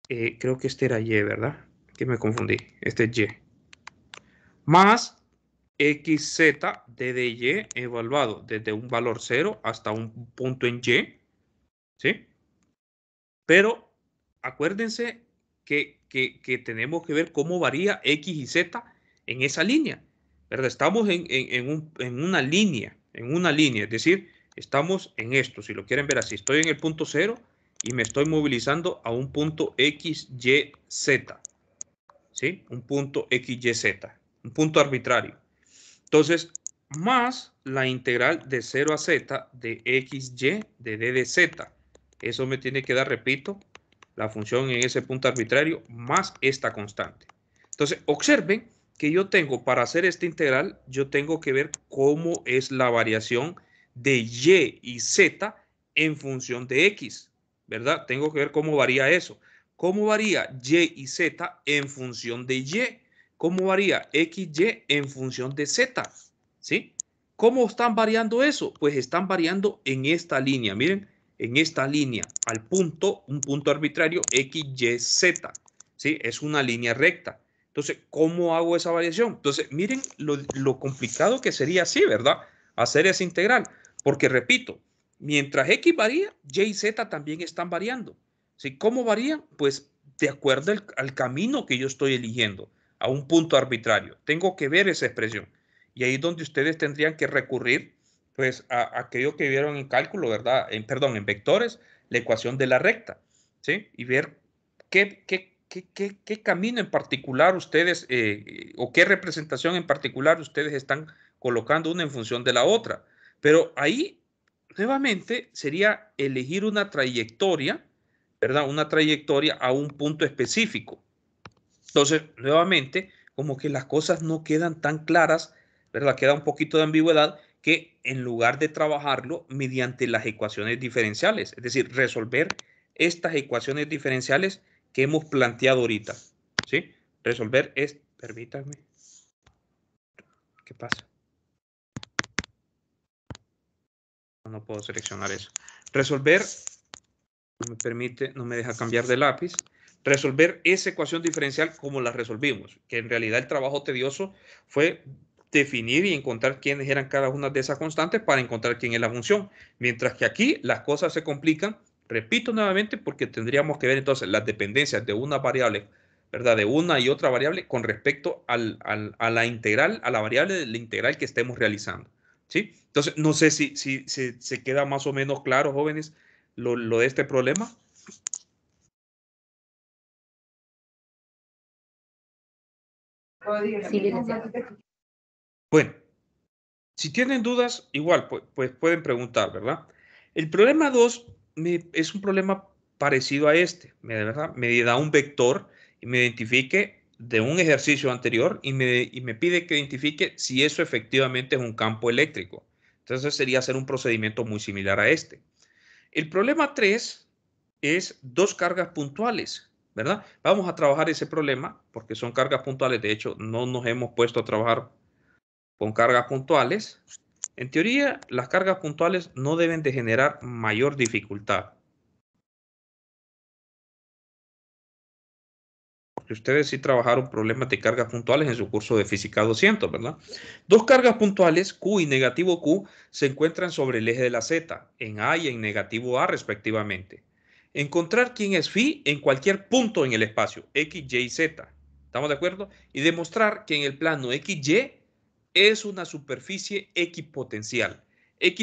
eh, creo que este era y, ¿verdad? que me confundí, este es y, más xz de y evaluado desde un valor 0 hasta un punto en y, ¿sí? Pero acuérdense que, tenemos que ver cómo varía x y z en esa línea, ¿verdad? Estamos en, en una línea, en una línea, es decir, estamos en esto, si lo quieren ver así, estoy en el punto 0 y me estoy movilizando a un punto x, y, z, ¿sí? Un punto x, y, z, un punto arbitrario. Entonces, más la integral de 0 a z de x, y de D de Z. Eso me tiene que dar, repito, la función en ese punto arbitrario más esta constante. Entonces, observen que yo tengo, para hacer esta integral, yo tengo que ver cómo es la variación de Y y Z en función de X, ¿verdad? Tengo que ver cómo varía eso. ¿Cómo varía Y y Z en función de Y? ¿Cómo varía X Y en función de Z? ¿Sí? ¿Cómo están variando eso? Pues están variando en esta línea, miren, en esta línea, al punto, un punto arbitrario X, XYZ, ¿sí? Es una línea recta. Entonces, ¿cómo hago esa variación? Entonces, miren lo, lo complicado que sería así, ¿verdad? Hacer esa integral, porque repito, mientras X varía, Y y Z también están variando. ¿Cómo varía? Pues de acuerdo al, camino que yo estoy eligiendo, a un punto arbitrario. Tengo que ver esa expresión. Y ahí es donde ustedes tendrían que recurrir pues a, aquello que vieron en cálculo, ¿verdad? En, perdón, en vectores, la ecuación de la recta, ¿sí? Y ver qué, qué, qué, qué, qué camino en particular ustedes eh, eh, o qué representación en particular ustedes están colocando una en función de la otra. Pero ahí, nuevamente, sería elegir una trayectoria, ¿verdad? Una trayectoria a un punto específico. Entonces, nuevamente, como que las cosas no quedan tan claras, ¿verdad? Queda un poquito de ambigüedad que en lugar de trabajarlo mediante las ecuaciones diferenciales, es decir, resolver estas ecuaciones diferenciales que hemos planteado ahorita, ¿sí? Resolver es, permítanme, ¿qué pasa? No puedo seleccionar eso. Resolver no me permite, no me deja cambiar de lápiz, resolver esa ecuación diferencial como la resolvimos, que en realidad el trabajo tedioso fue definir y encontrar quiénes eran cada una de esas constantes para encontrar quién es la función, mientras que aquí las cosas se complican, repito nuevamente, porque tendríamos que ver entonces las dependencias de una variable, ¿verdad? De una y otra variable con respecto a la integral, a la variable de la integral que estemos realizando. ¿Sí? Entonces, no sé si, se queda más o menos claro, jóvenes, lo, de este problema? bueno, si tienen dudas, igual, pues, pueden preguntar, ¿verdad? El problema 2 es un problema parecido a este, ¿verdad? Me da un vector y me identifique de un ejercicio anterior y me, y me pide que identifique si eso efectivamente es un campo eléctrico. Entonces sería hacer un procedimiento muy similar a este. El problema 3 es dos cargas puntuales, ¿verdad? Vamos a trabajar ese problema porque son cargas puntuales. De hecho, no nos hemos puesto a trabajar con cargas puntuales. En teoría, las cargas puntuales no deben de generar mayor dificultad. Que ustedes sí trabajaron problemas de cargas puntuales en su curso de física 200, ¿verdad? Dos cargas puntuales, Q y negativo Q, se encuentran sobre el eje de la Z, en A y en negativo A respectivamente. Encontrar quién es phi en cualquier punto en el espacio, X, Y y Z. ¿Estamos de acuerdo? Y demostrar que en el plano XY es una superficie equipotencial.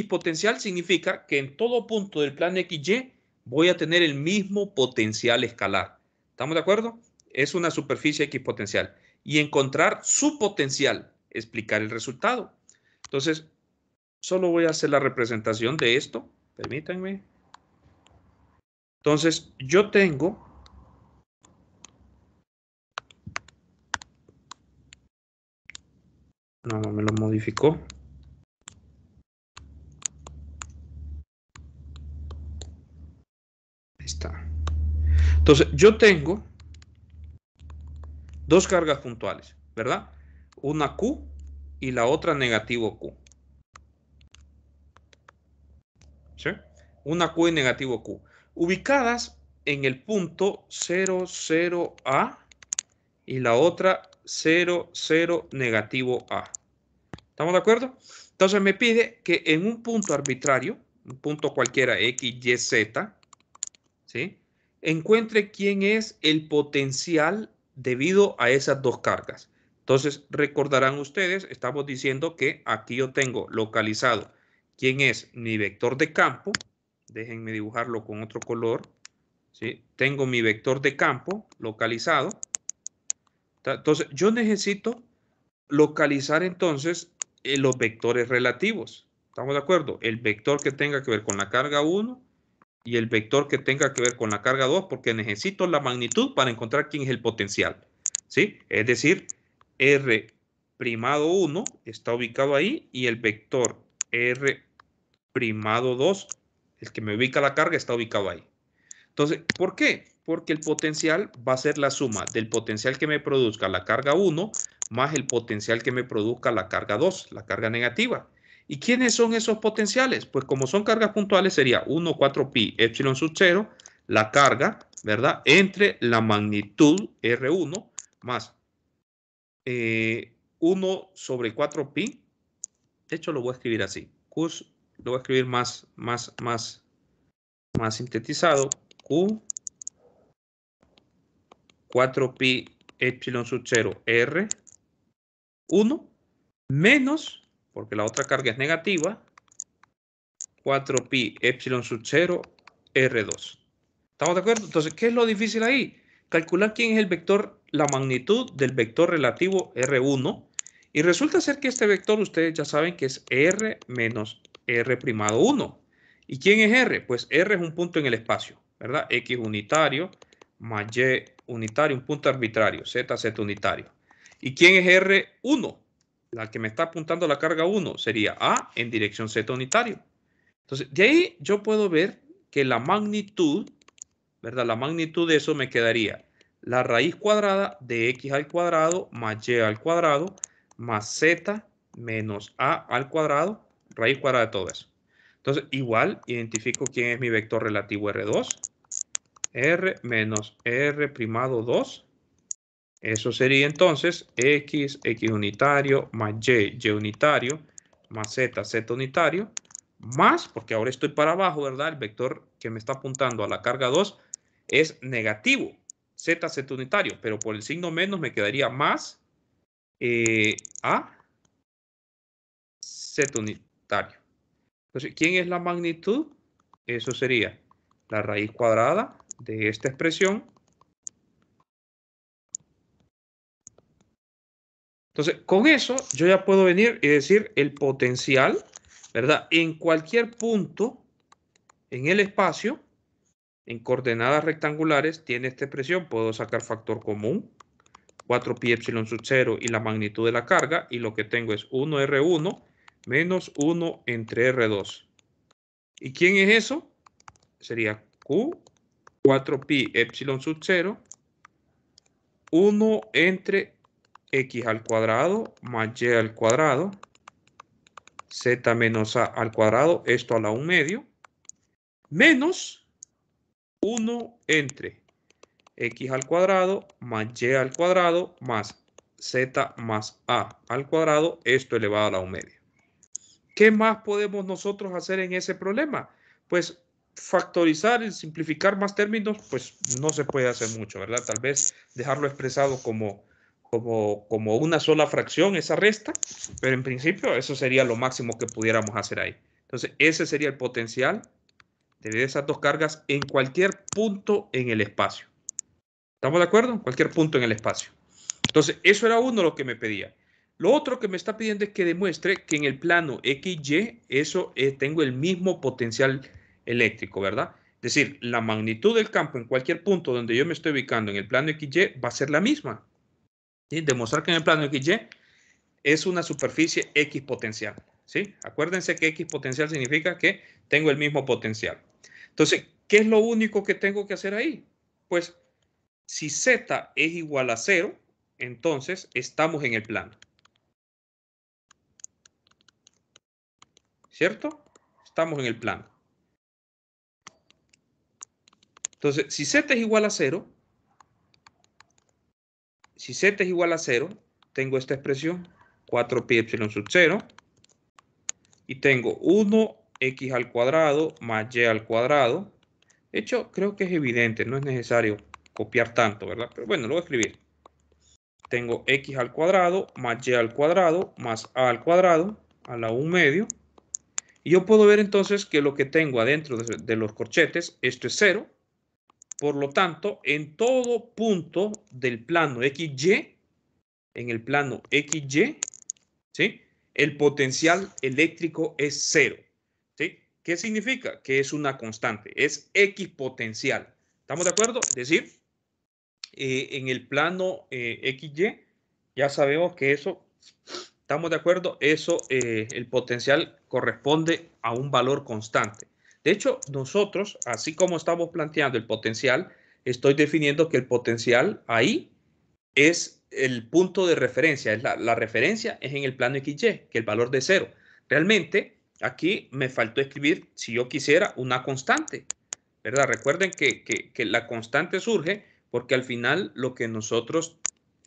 potencial significa que en todo punto del plano XY voy a tener el mismo potencial escalar. ¿Estamos de acuerdo? es una superficie equipotencial y encontrar su potencial, explicar el resultado. Entonces, solo voy a hacer la representación de esto, permítanme. Entonces, yo tengo No, me lo modificó. Ahí está. Entonces, yo tengo dos cargas puntuales, ¿verdad? Una Q y la otra negativo Q. ¿Sí? Una Q y negativo Q. Ubicadas en el punto 00A y la otra 00 negativo A. ¿Estamos de acuerdo? Entonces me pide que en un punto arbitrario, un punto cualquiera X, Y, Z, ¿sí? encuentre quién es el potencial debido a esas dos cargas. Entonces, recordarán ustedes, estamos diciendo que aquí yo tengo localizado quién es mi vector de campo. Déjenme dibujarlo con otro color. ¿sí? Tengo mi vector de campo localizado. Entonces, yo necesito localizar entonces eh, los vectores relativos. ¿Estamos de acuerdo? El vector que tenga que ver con la carga 1 y el vector que tenga que ver con la carga 2 porque necesito la magnitud para encontrar quién es el potencial. ¿sí? Es decir, R primado 1 está ubicado ahí y el vector R primado 2, el que me ubica la carga, está ubicado ahí. Entonces, ¿por qué? Porque el potencial va a ser la suma del potencial que me produzca la carga 1 más el potencial que me produzca la carga 2, la carga negativa. ¿Y quiénes son esos potenciales? Pues como son cargas puntuales sería 1, 4 pi epsilon sub 0, la carga, ¿verdad? Entre la magnitud R1 más 1 eh, sobre 4 pi. De hecho lo voy a escribir así. Q, lo voy a escribir más, más, más, más sintetizado. Q 4 pi epsilon sub 0 R 1 menos porque la otra carga es negativa, 4pi epsilon sub 0 R2. ¿Estamos de acuerdo? Entonces, ¿qué es lo difícil ahí? Calcular quién es el vector, la magnitud del vector relativo R1. Y resulta ser que este vector ustedes ya saben que es R menos R primado 1. ¿Y quién es R? Pues R es un punto en el espacio, ¿verdad? X unitario más Y unitario, un punto arbitrario, Z, Z unitario. ¿Y quién es R1? la que me está apuntando la carga 1 sería A en dirección Z unitario. Entonces, de ahí yo puedo ver que la magnitud, ¿verdad? La magnitud de eso me quedaría la raíz cuadrada de x al cuadrado más y al cuadrado más z menos a al cuadrado, raíz cuadrada de todo eso. Entonces, igual identifico quién es mi vector relativo R2. R menos R primado 2 eso sería entonces x, x unitario, más y, y unitario, más z, z unitario, más, porque ahora estoy para abajo, ¿verdad? El vector que me está apuntando a la carga 2 es negativo, z, z unitario, pero por el signo menos me quedaría más eh, a z unitario. Entonces, ¿quién es la magnitud? Eso sería la raíz cuadrada de esta expresión Entonces, con eso yo ya puedo venir y decir el potencial, ¿verdad? En cualquier punto en el espacio, en coordenadas rectangulares, tiene esta expresión. Puedo sacar factor común, 4 pi epsilon sub 0 y la magnitud de la carga. Y lo que tengo es 1R1 menos 1 entre R2. ¿Y quién es eso? Sería Q, 4 pi epsilon sub 0, 1 entre x al cuadrado más y al cuadrado, z menos a al cuadrado, esto a la 1 medio, menos 1 entre x al cuadrado más y al cuadrado más z más a al cuadrado, esto elevado a la 1 medio. ¿Qué más podemos nosotros hacer en ese problema? Pues factorizar y simplificar más términos, pues no se puede hacer mucho, ¿verdad? Tal vez dejarlo expresado como como, una sola fracción esa resta, pero en principio eso sería lo máximo que pudiéramos hacer ahí. Entonces, ese sería el potencial de esas dos cargas en cualquier punto en el espacio. ¿Estamos de acuerdo? Cualquier punto en el espacio. Entonces, eso era uno lo que me pedía. Lo otro que me está pidiendo es que demuestre que en el plano XY, eso eh, tengo el mismo potencial eléctrico, ¿verdad? Es decir, la magnitud del campo en cualquier punto donde yo me estoy ubicando en el plano XY va a ser la misma. Demostrar que en el plano XY es una superficie X potencial. ¿sí? Acuérdense que X potencial significa que tengo el mismo potencial. Entonces, ¿qué es lo único que tengo que hacer ahí? Pues, si Z es igual a cero, entonces estamos en el plano. ¿Cierto? Estamos en el plano. Entonces, si Z es igual a cero, si z es igual a 0, tengo esta expresión, 4pi epsilon sub 0, y tengo 1x al cuadrado más y al cuadrado. De hecho, creo que es evidente, no es necesario copiar tanto, ¿verdad? Pero bueno, lo voy a escribir. Tengo x al cuadrado más y al cuadrado más a al cuadrado a la 1 medio. Y yo puedo ver entonces que lo que tengo adentro de, los corchetes, esto es 0, por lo tanto, en todo punto del plano XY, en el plano XY, ¿sí? el potencial eléctrico es cero. ¿Qué significa? Que es una constante, es X potencial. ¿Estamos de acuerdo? Es decir, eh, en el plano eh, XY, ya sabemos que eso, ¿estamos de acuerdo? Eso, eh, el potencial corresponde a un valor constante. De hecho, nosotros, así como estamos planteando el potencial, estoy definiendo que el potencial ahí es el punto de referencia, es la, referencia es en el plano XY, que el valor de cero. Realmente, aquí me faltó escribir, si yo quisiera, una constante, ¿verdad? Recuerden que, que la constante surge porque al final lo que nosotros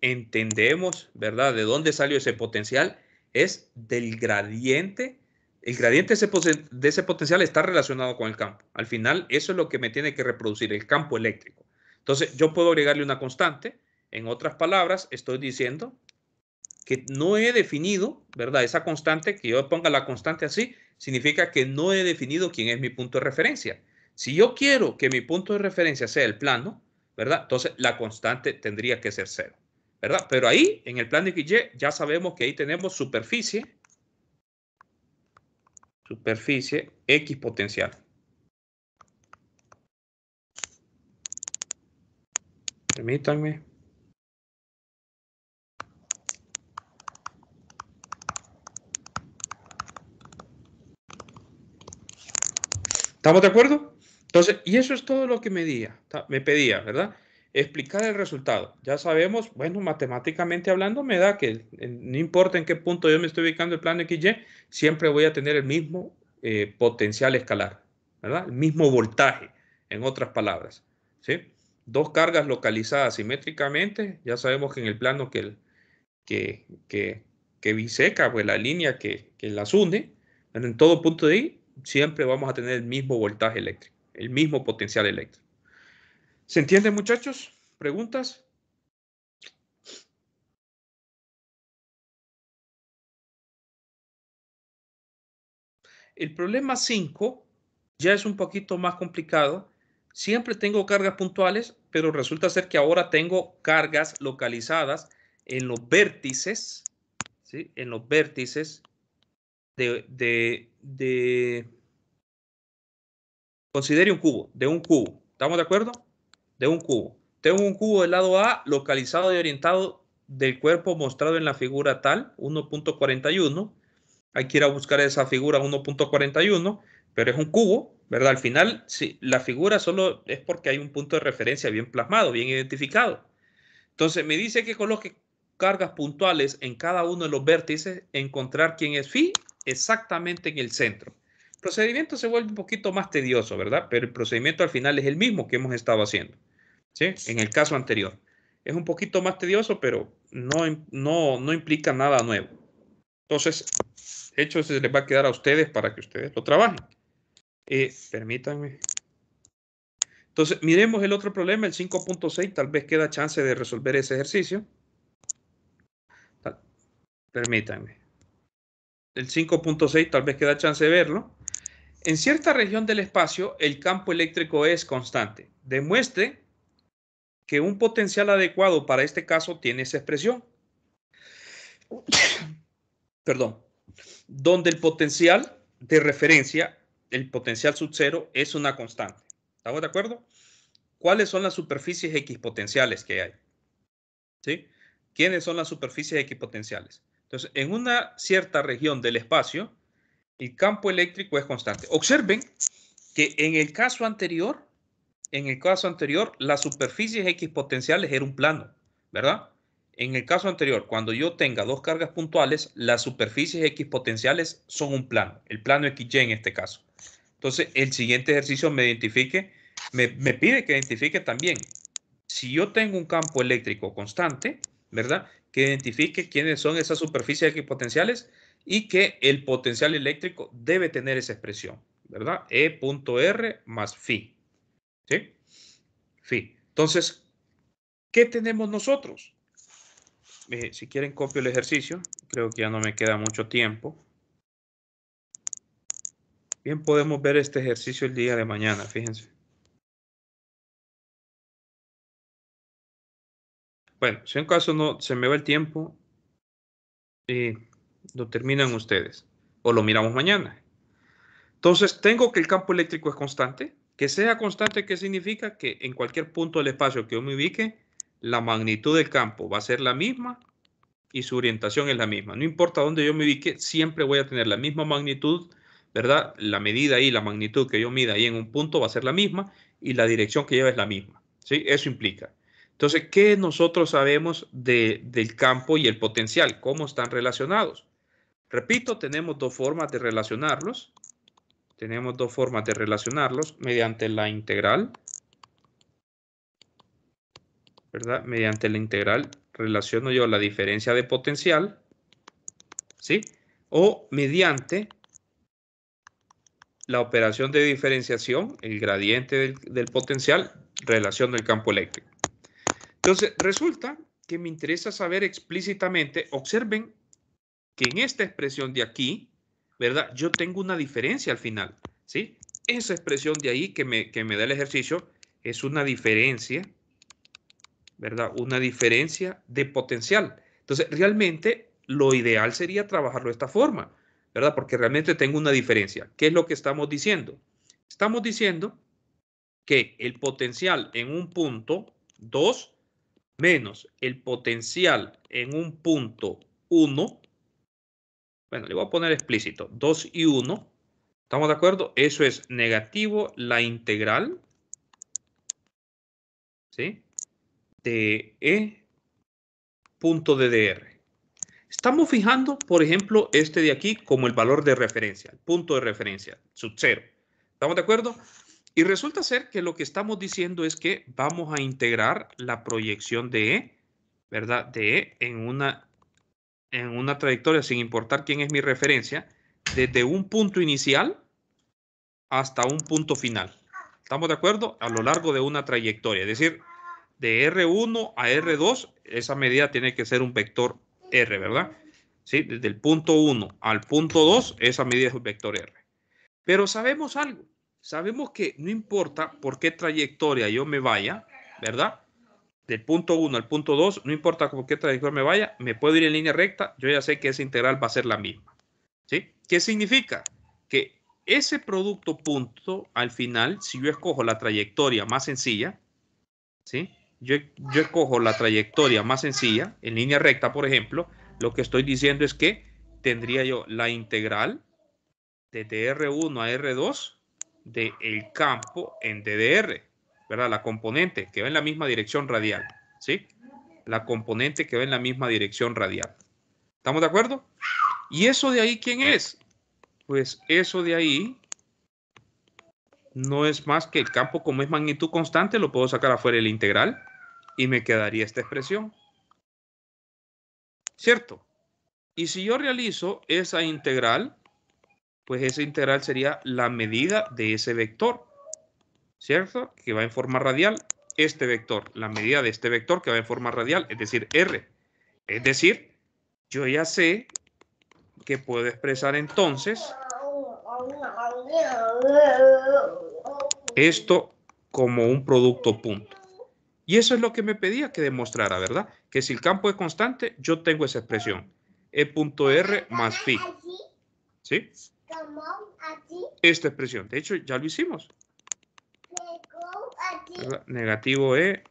entendemos, ¿verdad? De dónde salió ese potencial es del gradiente el gradiente de ese, potencial está relacionado con el campo. Al final, eso es lo que me tiene que reproducir el campo eléctrico. Entonces, yo puedo agregarle una constante. En otras palabras, estoy diciendo que no he definido, ¿verdad? Esa constante, que yo ponga la constante así, significa que no he definido quién es mi punto de referencia. Si yo quiero que mi punto de referencia sea el plano, ¿verdad? Entonces, la constante tendría que ser cero, ¿verdad? Pero ahí, en el plano de XY, ya sabemos que ahí tenemos superficie, superficie X potencial. Permítanme. ¿Estamos de acuerdo? Entonces, y eso es todo lo que me, me pedía, ¿verdad? explicar el resultado. Ya sabemos, bueno, matemáticamente hablando, me da que eh, no importa en qué punto yo me estoy ubicando el plano XY, siempre voy a tener el mismo eh, potencial escalar, ¿verdad? El mismo voltaje, en otras palabras, ¿sí? Dos cargas localizadas simétricamente, ya sabemos que en el plano que, el, que, que, que, biseca, pues la línea que, que las une, en todo punto de ahí, siempre vamos a tener el mismo voltaje eléctrico, el mismo potencial eléctrico. ¿Se entiende, muchachos? ¿Preguntas? El problema 5 ya es un poquito más complicado. Siempre tengo cargas puntuales, pero resulta ser que ahora tengo cargas localizadas en los vértices, ¿sí? en los vértices de, de... Considere un cubo, de un cubo. ¿Estamos de acuerdo? de un cubo. Tengo un cubo del lado A localizado y orientado del cuerpo mostrado en la figura tal, 1.41. Hay que ir a buscar esa figura 1.41, pero es un cubo, ¿verdad? Al final, la figura solo es porque hay un punto de referencia bien plasmado, bien identificado. Entonces, me dice que coloque cargas puntuales en cada uno de los vértices, encontrar quién es phi exactamente en el centro. El procedimiento se vuelve un poquito más tedioso, ¿verdad? Pero el procedimiento al final es el mismo que hemos estado haciendo. En el caso anterior. Es un poquito más tedioso, pero no, no, no implica nada nuevo. Entonces, hecho, se les va a quedar a ustedes para que ustedes lo trabajen. Eh, permítanme. Entonces, miremos el otro problema, el 5.6, tal vez queda chance de resolver ese ejercicio. Permítanme. El 5.6 tal vez queda chance de verlo. En cierta región del espacio, el campo eléctrico es constante. Demuestre que un potencial adecuado para este caso tiene esa expresión. Perdón. Donde el potencial de referencia, el potencial sub cero, es una constante. ¿Estamos de acuerdo? ¿Cuáles son las superficies equipotenciales que hay? ¿Sí? ¿Quiénes son las superficies equipotenciales? Entonces, en una cierta región del espacio, el campo eléctrico es constante. Observen que en el caso anterior, en el caso anterior, las superficies X potenciales era un plano, ¿verdad? En el caso anterior, cuando yo tenga dos cargas puntuales, las superficies X potenciales son un plano, el plano XY en este caso. Entonces, el siguiente ejercicio me identifique, me, pide que identifique también, si yo tengo un campo eléctrico constante, ¿verdad? Que identifique quiénes son esas superficies X potenciales y que el potencial eléctrico debe tener esa expresión, ¿verdad? E.R más phi. ¿Sí? Sí. Entonces, ¿qué tenemos nosotros? Eh, si quieren, copio el ejercicio. Creo que ya no me queda mucho tiempo. Bien, podemos ver este ejercicio el día de mañana, fíjense. Bueno, si en caso no se me va el tiempo, eh, lo terminan ustedes o lo miramos mañana. Entonces, tengo que el campo eléctrico es constante, que sea constante, ¿qué significa? Que en cualquier punto del espacio que yo me ubique, la magnitud del campo va a ser la misma y su orientación es la misma. No importa dónde yo me ubique, siempre voy a tener la misma magnitud, ¿verdad? La medida y la magnitud que yo mida ahí en un punto va a ser la misma y la dirección que lleva es la misma. ¿sí? Eso implica. Entonces, ¿qué nosotros sabemos de, del campo y el potencial? ¿Cómo están relacionados? Repito, tenemos dos formas de relacionarlos. Tenemos dos formas de relacionarlos, mediante la integral, ¿verdad? Mediante la integral relaciono yo la diferencia de potencial, ¿sí? O mediante la operación de diferenciación, el gradiente del, potencial, relación del campo eléctrico. Entonces, resulta que me interesa saber explícitamente, observen que en esta expresión de aquí, ¿verdad? Yo tengo una diferencia al final, ¿sí? Esa expresión de ahí que me, que me da el ejercicio es una diferencia, ¿verdad? Una diferencia de potencial. Entonces, realmente lo ideal sería trabajarlo de esta forma, ¿verdad? Porque realmente tengo una diferencia. ¿Qué es lo que estamos diciendo? Estamos diciendo que el potencial en un punto 2 menos el potencial en un punto 1 bueno, le voy a poner explícito. 2 y 1. ¿Estamos de acuerdo? Eso es negativo la integral. De E punto DR. Estamos fijando, por ejemplo, este de aquí como el valor de referencia, el punto de referencia, sub 0. ¿Estamos de acuerdo? Y resulta ser que lo que estamos diciendo es que vamos a integrar la proyección de E, ¿verdad? De E en una en una trayectoria, sin importar quién es mi referencia, desde un punto inicial hasta un punto final. ¿Estamos de acuerdo? A lo largo de una trayectoria. Es decir, de R1 a R2, esa medida tiene que ser un vector R, ¿verdad? ¿Sí? Desde el punto 1 al punto 2, esa medida es un vector R. Pero sabemos algo. Sabemos que no importa por qué trayectoria yo me vaya, ¿verdad? del punto 1 al punto 2, no importa con qué trayectoria me vaya, me puedo ir en línea recta, yo ya sé que esa integral va a ser la misma. ¿sí? ¿Qué significa? Que ese producto punto, al final, si yo escojo la trayectoria más sencilla, ¿sí? yo, escojo la trayectoria más sencilla, en línea recta, por ejemplo, lo que estoy diciendo es que tendría yo la integral de dr1 a r2 del campo en DDR. ¿verdad? La componente que va en la misma dirección radial, ¿sí? La componente que va en la misma dirección radial. ¿Estamos de acuerdo? ¿Y eso de ahí quién es? Pues eso de ahí no es más que el campo como es magnitud constante, lo puedo sacar afuera el integral y me quedaría esta expresión. ¿Cierto? Y si yo realizo esa integral, pues esa integral sería la medida de ese vector. ¿cierto? Que va en forma radial este vector, la medida de este vector que va en forma radial, es decir, R. Es decir, yo ya sé que puedo expresar entonces esto como un producto punto. Y eso es lo que me pedía que demostrara, ¿verdad? Que si el campo es constante, yo tengo esa expresión. E r más phi. ¿Sí? Esta expresión. De hecho, ya lo hicimos negativo e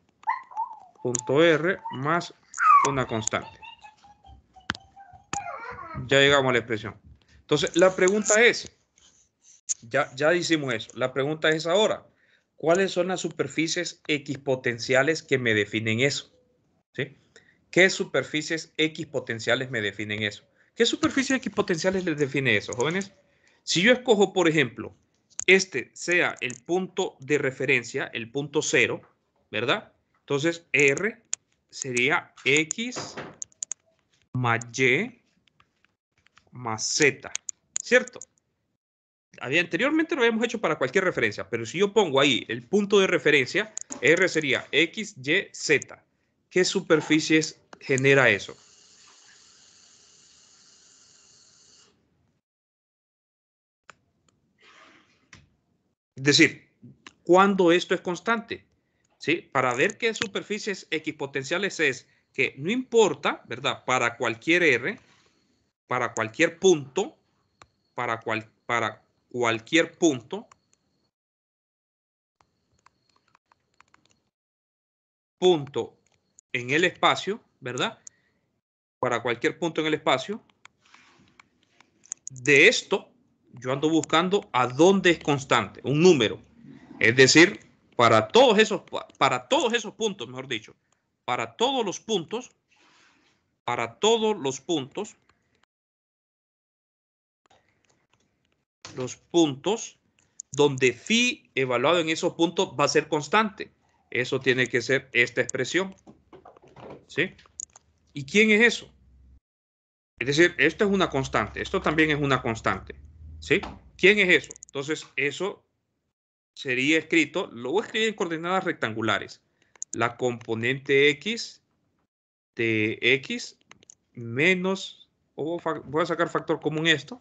punto r más una constante. Ya llegamos a la expresión. Entonces, la pregunta es, ya, ya hicimos eso, la pregunta es ahora, ¿cuáles son las superficies x potenciales que me definen eso? ¿Qué superficies x potenciales me definen eso? ¿Qué superficies x potenciales les define eso, jóvenes? Si yo escojo, por ejemplo, este sea el punto de referencia, el punto cero, ¿verdad? Entonces R sería X más Y más Z, ¿cierto? Anteriormente lo habíamos hecho para cualquier referencia, pero si yo pongo ahí el punto de referencia, R sería X, Y, Z. ¿Qué superficies genera eso? Es decir, cuando esto es constante, ¿sí? Para ver qué superficies equipotenciales es, que no importa, ¿verdad? Para cualquier R, para cualquier punto, para, cual, para cualquier punto, punto en el espacio, ¿verdad? Para cualquier punto en el espacio, de esto yo ando buscando a dónde es constante, un número. Es decir, para todos esos, para todos esos puntos, mejor dicho, para todos los puntos, para todos los puntos, los puntos donde phi evaluado en esos puntos va a ser constante. Eso tiene que ser esta expresión. ¿Sí? ¿Y quién es eso? Es decir, esto es una constante. Esto también es una constante. ¿Sí? ¿Quién es eso? Entonces, eso sería escrito, lo voy a escribir en coordenadas rectangulares. La componente X de X menos, o voy a sacar factor común esto,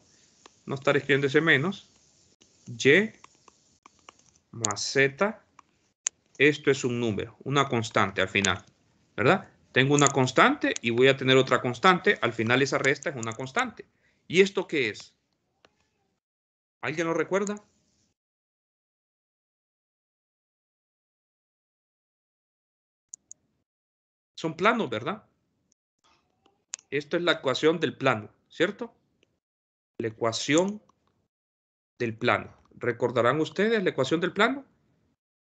no estar escribiendo ese menos, Y más Z, esto es un número, una constante al final, ¿verdad? Tengo una constante y voy a tener otra constante, al final esa resta es una constante. ¿Y esto qué es? ¿Alguien lo recuerda? Son planos, ¿verdad? Esto es la ecuación del plano, ¿cierto? La ecuación del plano. ¿Recordarán ustedes la ecuación del plano?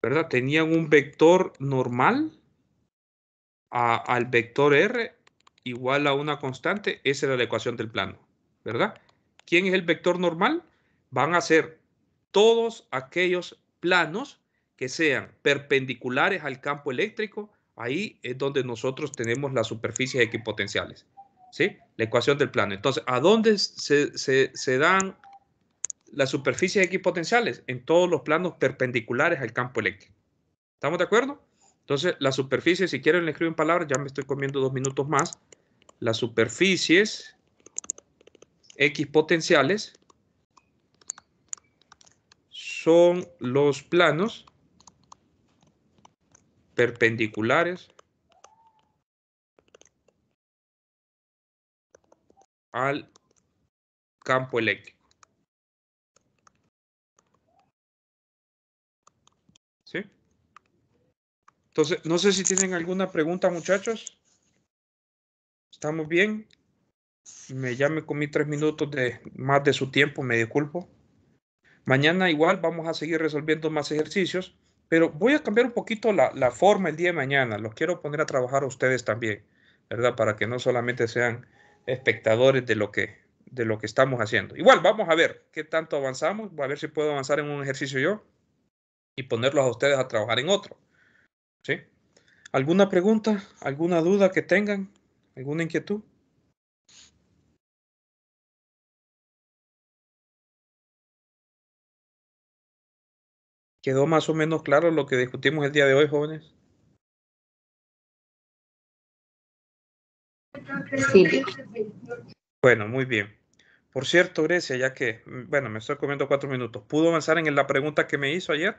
¿Verdad? Tenían un vector normal al vector R igual a una constante. Esa era la ecuación del plano, ¿verdad? ¿Quién es el vector normal? van a ser todos aquellos planos que sean perpendiculares al campo eléctrico, ahí es donde nosotros tenemos las superficies equipotenciales. ¿Sí? La ecuación del plano. Entonces, ¿a dónde se, dan las superficies equipotenciales? En todos los planos perpendiculares al campo eléctrico. ¿Estamos de acuerdo? Entonces, las superficies, si quieren le escribo en palabras, ya me estoy comiendo dos minutos más. Las superficies equipotenciales son los planos perpendiculares al campo eléctrico. ¿Sí? Entonces, no sé si tienen alguna pregunta, muchachos. ¿Estamos bien? Me, ya me comí tres minutos de más de su tiempo, me disculpo. Mañana igual vamos a seguir resolviendo más ejercicios, pero voy a cambiar un poquito la, forma el día de mañana. Los quiero poner a trabajar a ustedes también, ¿verdad? Para que no solamente sean espectadores de lo que, de lo que estamos haciendo. Igual, vamos a ver qué tanto avanzamos, voy a ver si puedo avanzar en un ejercicio yo y ponerlos a ustedes a trabajar en otro. ¿Sí? ¿Alguna pregunta? ¿Alguna duda que tengan? ¿Alguna inquietud? ¿Quedó más o menos claro lo que discutimos el día de hoy, jóvenes? Sí. Bueno, muy bien. Por cierto, Grecia, ya que, mm, bueno, me estoy comiendo cuatro minutos, ¿pudo avanzar en la pregunta que me hizo ayer?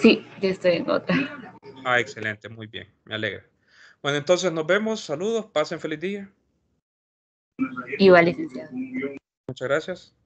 Sí, ya estoy en otra. Ah, excelente, muy bien, me alegra. Bueno, entonces nos vemos, saludos, pasen feliz día. Igual, licenciado. Muchas gracias.